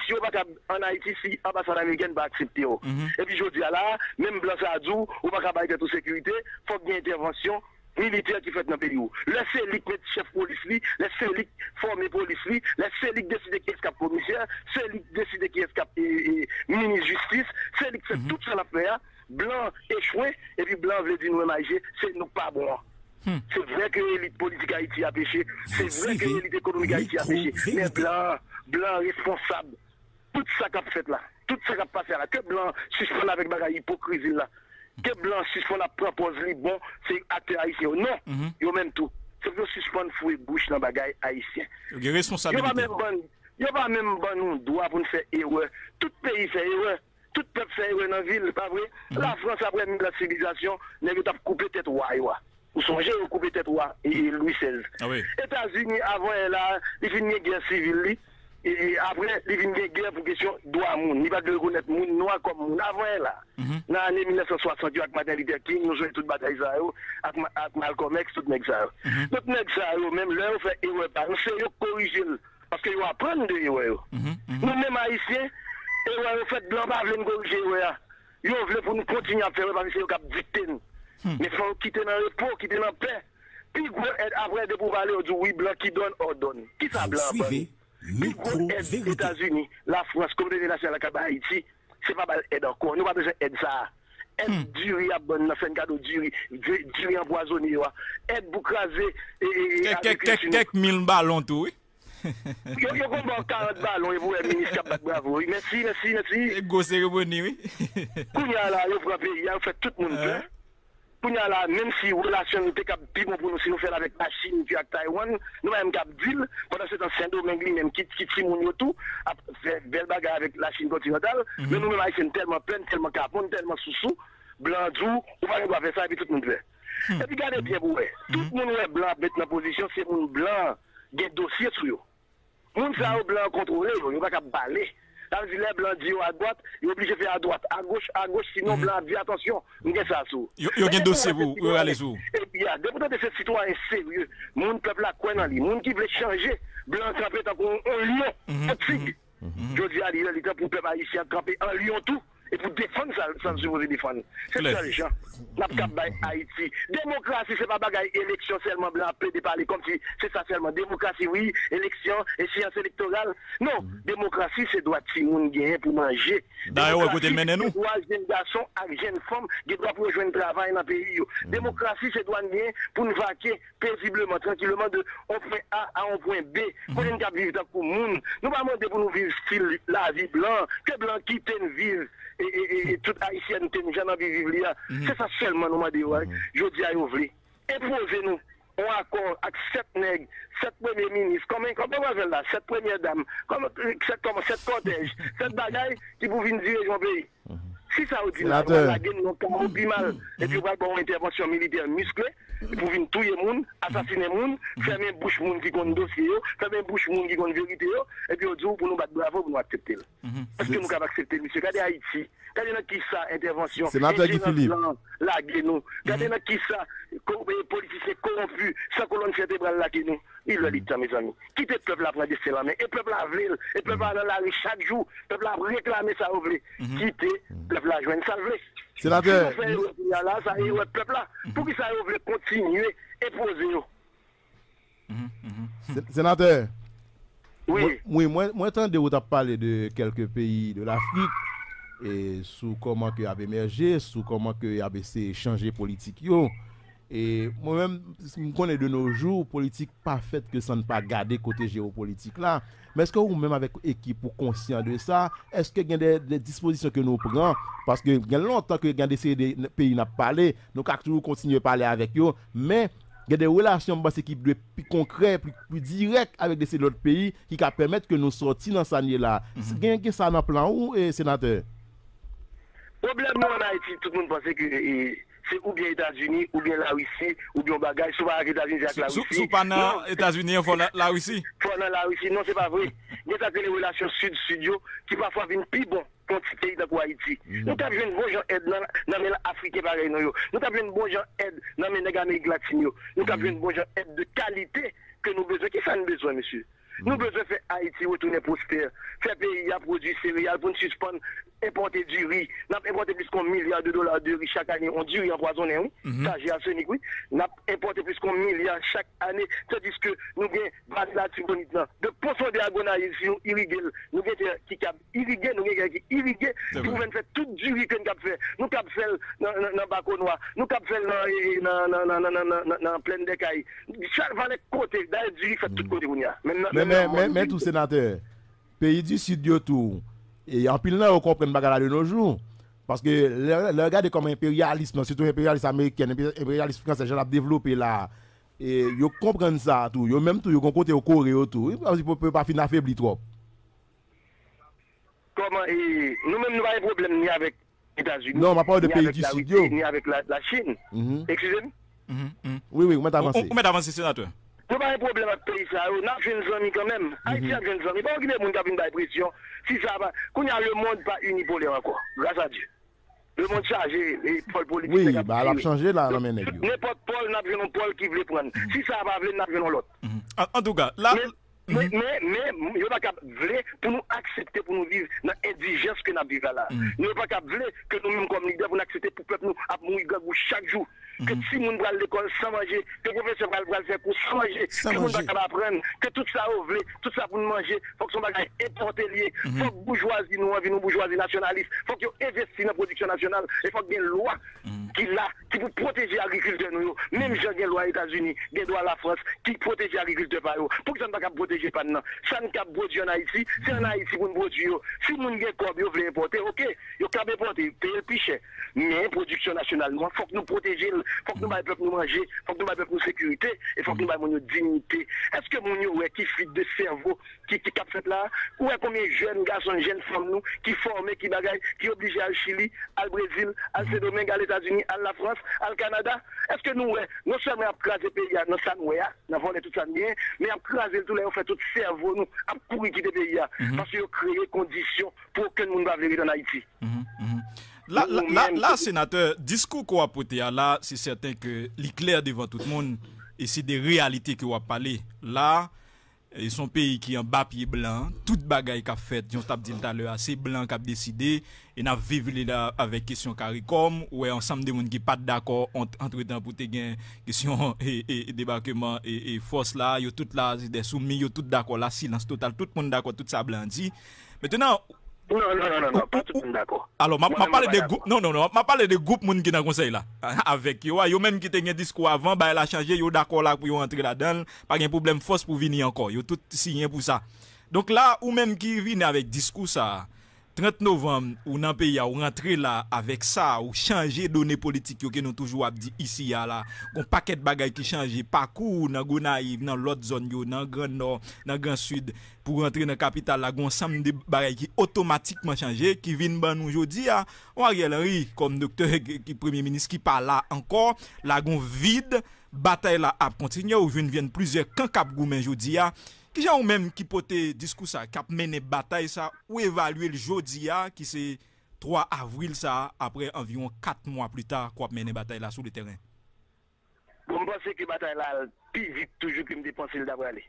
en Haïti, si l'ambassade américaine va accepter. Oh. Mhm. Et puis je dis à la, même blanc Sadou, ou pas capable de sécurité, faut bien intervention militaire qui fait dans le pays. Oh. Laissez le mettre chef police, laissez le former police, laissez l'IC décider qui est le commissaire, c'est l'IC décider qui est cap ministre justice, c'est l'IC tout ça blanc échoué, et puis blanc veut dire nous c'est nous pas bon. Hmm. C'est vrai que l'élite politique Haïti a péché. C'est vrai que l'élite économique Haïti a péché. Mais blanc, blanc responsable. Tout ça qu'a fait là. Tout ça qu'a passé là. Que blanc suspend avec bagaille hypocrisie là. Que blanc suspend la propose lui bon, c'est acteur haïtien. Non, il y a même tout. C'est que suspend fouet bouche dans bagaille haïtien. y Il responsabilité. a pas même bon nous droit pour nous faire erreur. Tout pays fait erreur. Tout peuple fait erreur dans la ville, pas vrai? Mhm. La France après la civilisation, n'est pas coupé tête ouaïwa. Vous songez, au coupez tête roi et hmm. Louis XVI. Ah États-Unis, avant, là, a finit une guerre civile. Et après, il finit une guerre pour question droit moun. Il n'y a pas de reconnaître moun noir comme l'homme. Avant, là, hmm. dans l'année 1960, avec Martin Luther King, nous jouons toute bataille ça, avec Malcolm X, tout le ça. Hmm. Tout le ça, même là, on fait erreur par. Bah, on sait corriger, parce qu'ils apprennent de erreur. Nous, même haïtiens, erreur, on fait blanc, pas veulent corriger erreur. Ils veulent pour nous continuer à faire, parce qu'ils ont victimes. Me hmm. fò kite nan repò, kite nan pe Pi gwo ed avre de pou valè ou djou Ou yi blok ki don, ou don Ki sa blan bon Bi kon ed l'Etats-Unis, la Frans Komite de l'Asien lakabay iti Se pa bal ed ankon, nou pa bejen ed sa Ed djuri abon, nan sen kado djuri Djuri anboazoni yo Ed boukraze Kek, kek, kek, kek mil balon tou Yo yon bon 40 balon Yo yon bon 40 balon Metsi, metsi, metsi Kou nye ala, yo vrapi Yon fè tout moun euh. kè Pour là, même si relation était capable pour nous, si nous faisons avec la Chine, puis avec Taïwan, nous même cap deal, pendant ce temps, Saint-Domingue lui-même qui quitte Simon tout, fait belle bagarre avec la Chine continentale, mhm. mais nous-mêmes, Haïtiens, tellement plein, tellement capon, tellement sous-sous, blanc, doux, on va pas faire ça, et puis tout le monde fait. Hmm. Et puis, regardez bien, vous mhm. tout le monde est blanc, mettre dans position, c'est monde blanc, des dossiers sur eux. Moun ça mhm. blanc contrôlé, on ne pas capable de parler. Tam zile blan di yo euh, ah, a doat, yo obligye fe a doat. A goch, a goch, sinon blan di, atansyon, mwen gen sa sou. Yo gen dosye wou, yo ale sou. Ya, gen potante se sitwa en se, moun pleb la kwen an li. Moun ki vle chanje, blan kranpe takon an lion, an fig. Yo di a li, li kranpe ou pleb a isi an kranpe, an lion tou. et pour défendre ça, ça vous supposez défendre. C'est ça les gens. La pas mm. Haïti. Démocratie, c'est pas bagaille élection seulement blanc, de parler comme si c'est ça seulement. Démocratie, oui, élection, et science électorale. Non, démocratie, c'est droit de gagner pour manger. D'ailleurs, écoutez, le nous. des jeune garçon avec jeune femme, qui doit pour rejoindre travail dans le pays. Démocratie, c'est droit de pour nous vaquer paisiblement, tranquillement de on point A à un point B. Mm. Pour nous vivre dans le monde. Nous pas demander pour nous vivre la vie blanc, que blanc quitte une vivre et, toute haïtienne nous jamais vivre là. Mm. C'est ça seulement nous m'a dit, mm. je dis à Yovli, imposez nous on accord avec sept nègres, sept premiers ministres, comme on va là, sept premières dames, comme sept, comment, sept cortèges, sept bagailles qui vous viennent diriger mon pays. Mm-hmm. Si ça vous dit, la guerre, nous plus mal, et puis mm-hmm. vous va avoir une intervention militaire musclée, pour venir tuer gens, assassiner gens, fermer bouche gens qui des dossier, fermer bouche gens qui des vérité, et puis on dit oh, pour nous battre bravo, pour nous accepter. Est-ce mhm. que nous pouvons accepter, monsieur Regardez Haïti. Regardez qui ça, intervention. C'est la Philippe. Regardez mhm. nous. Regardez qui ça, politicien corrompu, sans colonne fierté, là, nous. I loli ta mè zanmou. Kite plev la pre mhm. mhm. mhm. de seramè, e plev la vre, e plev la lalari chak jou, plev la reklamè sa ou vre. Kite plev la jwen sa vre. Senatèr. Kite plev la jwen sa vre, pou ki sa ou vre kontinuè, e pou zinou. Senatèr. Oui. Mwen tan de ou ta pale de kelke peyi de l'Afrique, sou koman ke avémerge, sou koman ke avése chanje politik yo, E mwen mèm, mwen konè de nou jou, politik pa fèt ke sa npa gade kote jero politik la, mèm eske ou mèm avèk ekip ou konsyant de sa, eske gen de disposisyon ke nou prè, paske gen lontan ke gen desè de peyi na pale, nou kak toujou kontinye pale avèk yo, mèm gen de relasyon basè ki dwe pi konkrè, pi direk avèk desè lout peyi ki ka pèmèt ke nou soti nan sanye la. Mhm. Gen gen sa nan plan ou, eh, senate? Oblem mèm anay ti, tout mèm basè ki c'est ou bien États-Unis, ou bien la Russie, ou bien bagage, sous pas États-Unis avec la Russie. Sous pas dans États-Unis, il faut la Russie. Faut dans la Russie, non, c'est pas vrai. Il y a des relations sud-sud qui parfois viennent plus bon quantité dans Haïti. Mm. Nous avons besoin de bon gens aide dans l'Afrique pareil nous. Nous avons besoin de bon gens aide dans les latine Nous avons besoin mm. de bon gens aide de qualité que nous besoin. Qu'est-ce ça nous besoin monsieur? Nous mm. besoin faire Haïti retourner prospère. Faire pays à produire céréales pour nous suspendre importer du riz, nous avons importé plus qu'un milliard de dollars de riz chaque année, on du riz empoisonné, oui, mm -hmm. arsenic, oui, n'a importé plus qu'un milliard chaque année, tandis que nous avons base la tubonite, de poissons de agonisation nous avons qui cap irrigué, nous avons qui irrigué, nous avons faire tout du riz que nous avons fait, nous avons fait dans le bac noir, nous avons fait dans pleine décaille cailles, chaque fois côté, d'ailleurs du riz fait tout mhm. côté, maintenant, mais, mais, mais, mais, tout sénateur, pays du sud du tout, et en pile, là, on comprend bagarre de nos jours. Parce que le, regard comme impérialisme, surtout l'impérialisme américain, l'impérialisme français, j'ai développé là. Et ils comprennent ça, tout. Ils même tout, ils côté au Corée, Ils ne peuvent pas finir affaibli trop. Comment nous même nous avons un problèmes ni avec les États-Unis. Non, Ni avec la, Chine. Mm-hmm. Excusez-moi. Mm-hmm, mm-hmm. Oui, oui, vous avancé. Vous nous pas un problème avec le pays, ça. Nous avons une amis quand même. Haïti a une amis. Bon, il y a des gens qui ont une pression. Si ça va, qu'on a le monde pas unipolaire encore. Grâce à Dieu. Le monde chargé, et Paul politique. Oui, bah, elle a changé là, la N'importe Paul, n'a pas Paul qui veut prendre. Mhm. Si ça va, n'a pas l'autre. Mhm. En tout cas, là. Mais, mhm. mais, mais, il n'y a pas qu'à vouloir pour nous accepter, pour nous vivre dans l'indigence que nous vivons là. Il n'y a pas qu'à vouloir que nous-mêmes, comme leaders, pour nous accepter, pour le peuple nous mourir chaque jour que mhm. si moun pral l'école sans manger, que le professeur va faire pour sans manger, que tout le apprendre, que tout ça ouvre, tout ça pour nous manger, faut que son bagage importé lié, mhm. faut que bourgeoisie nous envie, nous bourgeoisie nationaliste, faut qu'ils investissent dans la production nationale, et faut qu'il y ait une loi mhm. qui là, qui pour protéger l'agriculteur nous, même j'ai des lois aux États-Unis, des lois à la France, qui protège l'agriculteur par eux, pour que ça ne va pas protéger pas non, ça ne cap pas produire en Haïti, c'est en Haïti pour nous produire, si nous n'avons pas de vous voulez importer, ok, vous pouvez importer, payer le pichet, mais production nationale, il faut que nous protégions Mm. il faut que nous baillons peuple nous manger, il faut que nous mm. baillons nous sécurité, et il faut que nous baillons nous dignité. Est-ce que nous ouais, qui fuit de cerveau, qui, qui cap là, ou est combien de jeunes garçons, jeunes femmes nous, qui forment, qui bagaillent, qui obligent à Chili, à Brésil, à mm. Sédomingue, à états unis à la France, à Canada? Est-ce que nous, ouais, non seulement à craser pays, non ça nous, nous volé tout ça bien, mais à craser tout là, on fait tout cerveau nous, à pourrir quitter pays, mm-hmm. parce qu'ils ont créé conditions pour que nous ne pas en Haïti. Mm-hmm. Mm-hmm. La senateur, diskou kwa pote ya la, se certain ke li kler devan tout moun, e se de realite ki wap pale. La, e son peyi ki an bapye blan, tout bagay ka fèt, yon stap di l taler, se blan kap deside, e nan vivile la avek kesyon karikom, ou e ansam de moun ki pat dako, entretan pote gen kesyon e debakèman e fos la, yo tout la zide soumi, yo tout dako la, silans total, tout moun dako, tout sa blan di. Metenan, ou... Non, non, non, non, pas tout le monde d'accord. Alors, je parle de groupe, non, non, non, je parle de groupe qui dans conseil là. Avec yo, yo même qui te un discours avant, bah, elle a changé, yo d'accord là pour y entrer là-dedans, pas de problème force pour venir encore. Yo tout signé pour ça. Donc là, ou même qui vient avec discours ça, 30 novem ou nan peya ou rentre la avèk sa ou chanje donè politik yo ke nou toujou ap di isi ya la. Gon pakèt bagay ki chanje pakou ou nan go na yiv nan lot zon yo nan gran nord, nan gran sud pou rentre nan kapital la. Gon samde bagay ki otomatikman chanje ki vin ban nou jodi ya. Ou a gèl anri kom doktor ki premier menis ki pa la ankor la gon vide batay la ap kontinye ou vin vyen plizè kankap goumen jodi ya. Ki jan ou menm ki pote diskou sa, kap mene batay sa, ou evalue l jodi ya ki se 3 avril sa apre avyon 4 mwa pli ta kwa ap mene batay la sou le teren? Bon bwase ki batay la pi vit toujou ki m depanse l davre ale.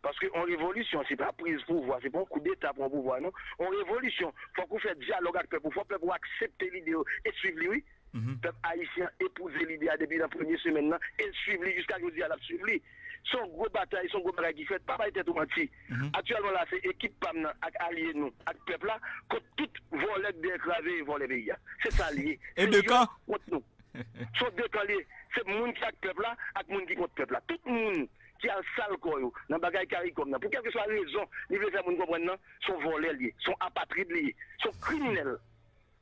Paske an revolisyon, se pa aprize pou vwa, se pa an kou deta pou an pou vwa, non? An revolisyon, fwa pou fwe dialog ak pepou, fwa pepou aksepte l ideo et suiv li, oui? Mhm. Pèp aisyen epouze l ideo a debi la pounye semen nan, et suiv li, jusqu'a kou diya la, suiv li, oui? son gros bataille, son gros bataille qui fait, pas été tout menti. Mhm. Actuellement là, c'est équipe PAM avec alliés nous, avec peuple là, contre toute volée d'écraser volée pays. C'est ça lié. Et de quand nous. Son deux liés, c'est le monde qui avec peuple là, avec le monde qui contre peuple là. Tout le monde qui a sale corps, dans CARICOM, pour quelle que soit la raison, il veut faire comprendre, son volé lié, son apatride lié, son criminel.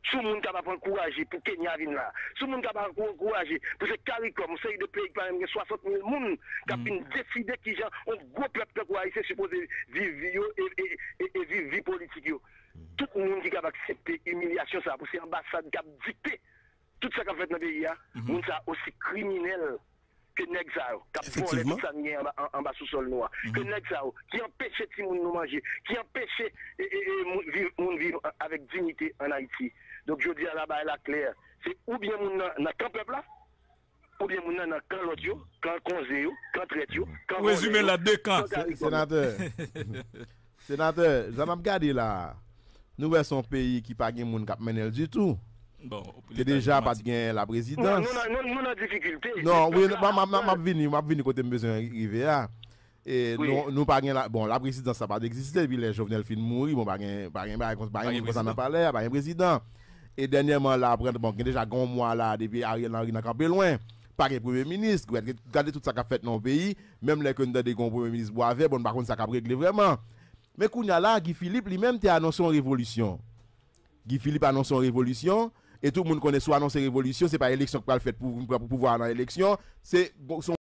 Tout le monde qui a encouragé pour Kenya vienne là. le monde qui a encouragé pour ce CARICOM, c'est de pays par exemple 60 000 monde qui ont mm. décidé qu'ils ont un gros peuple qui a été supposé vivre et vivre vie politique. Mm. Tout le monde qui a accepté l'humiliation, ça, pour ces ambassades qui a dicté tout ce qu'a fait dans le pays, c'est hein. mm-hmm. aussi criminel que Nexao, qui a pris les ça en, bas sous sol noir, mm-hmm. que qui empêché tout le monde de manger, qui tout le monde de vivre avec dignité en Haïti. Donc je dis à la bas la claire, c'est ou bien mon dans camp peuple là, ou bien mon dans camp l'autre, camp conseil, camp traite, camp Résumé la deux camps. Sénateur. Sénateur, j'en ai regardé là. Nous sommes un pays qui pas de monde qui mène du tout. Bon, c'est déjà pas de la présidence. Non, non, non, difficulté. Non, oui, m'a venu, m'a venu côté besoin arriver là. Ah. Et nous, nous pas la, bon, la présidence, ça n'a pas d'exister. Puis les Jovenel de mourir, bon, pas de pas de président. Et dernièrement, là, après, bon, déjà un mois là, depuis Ariel Henry n'a pas loin. Par les Premier ministres, regardez tout ça qu'a fait dans le pays, même les candidats des Premier ministre Boisvert, bon, par contre, ça a réglé vraiment. Mais y a là, Guy Philippe lui-même t'a annoncé une révolution. Guy Philippe a annoncé une révolution, et tout le monde connaît soit annoncer révolution, c'est pas élection qu'il a faite pour, pour pouvoir dans l'élection, c'est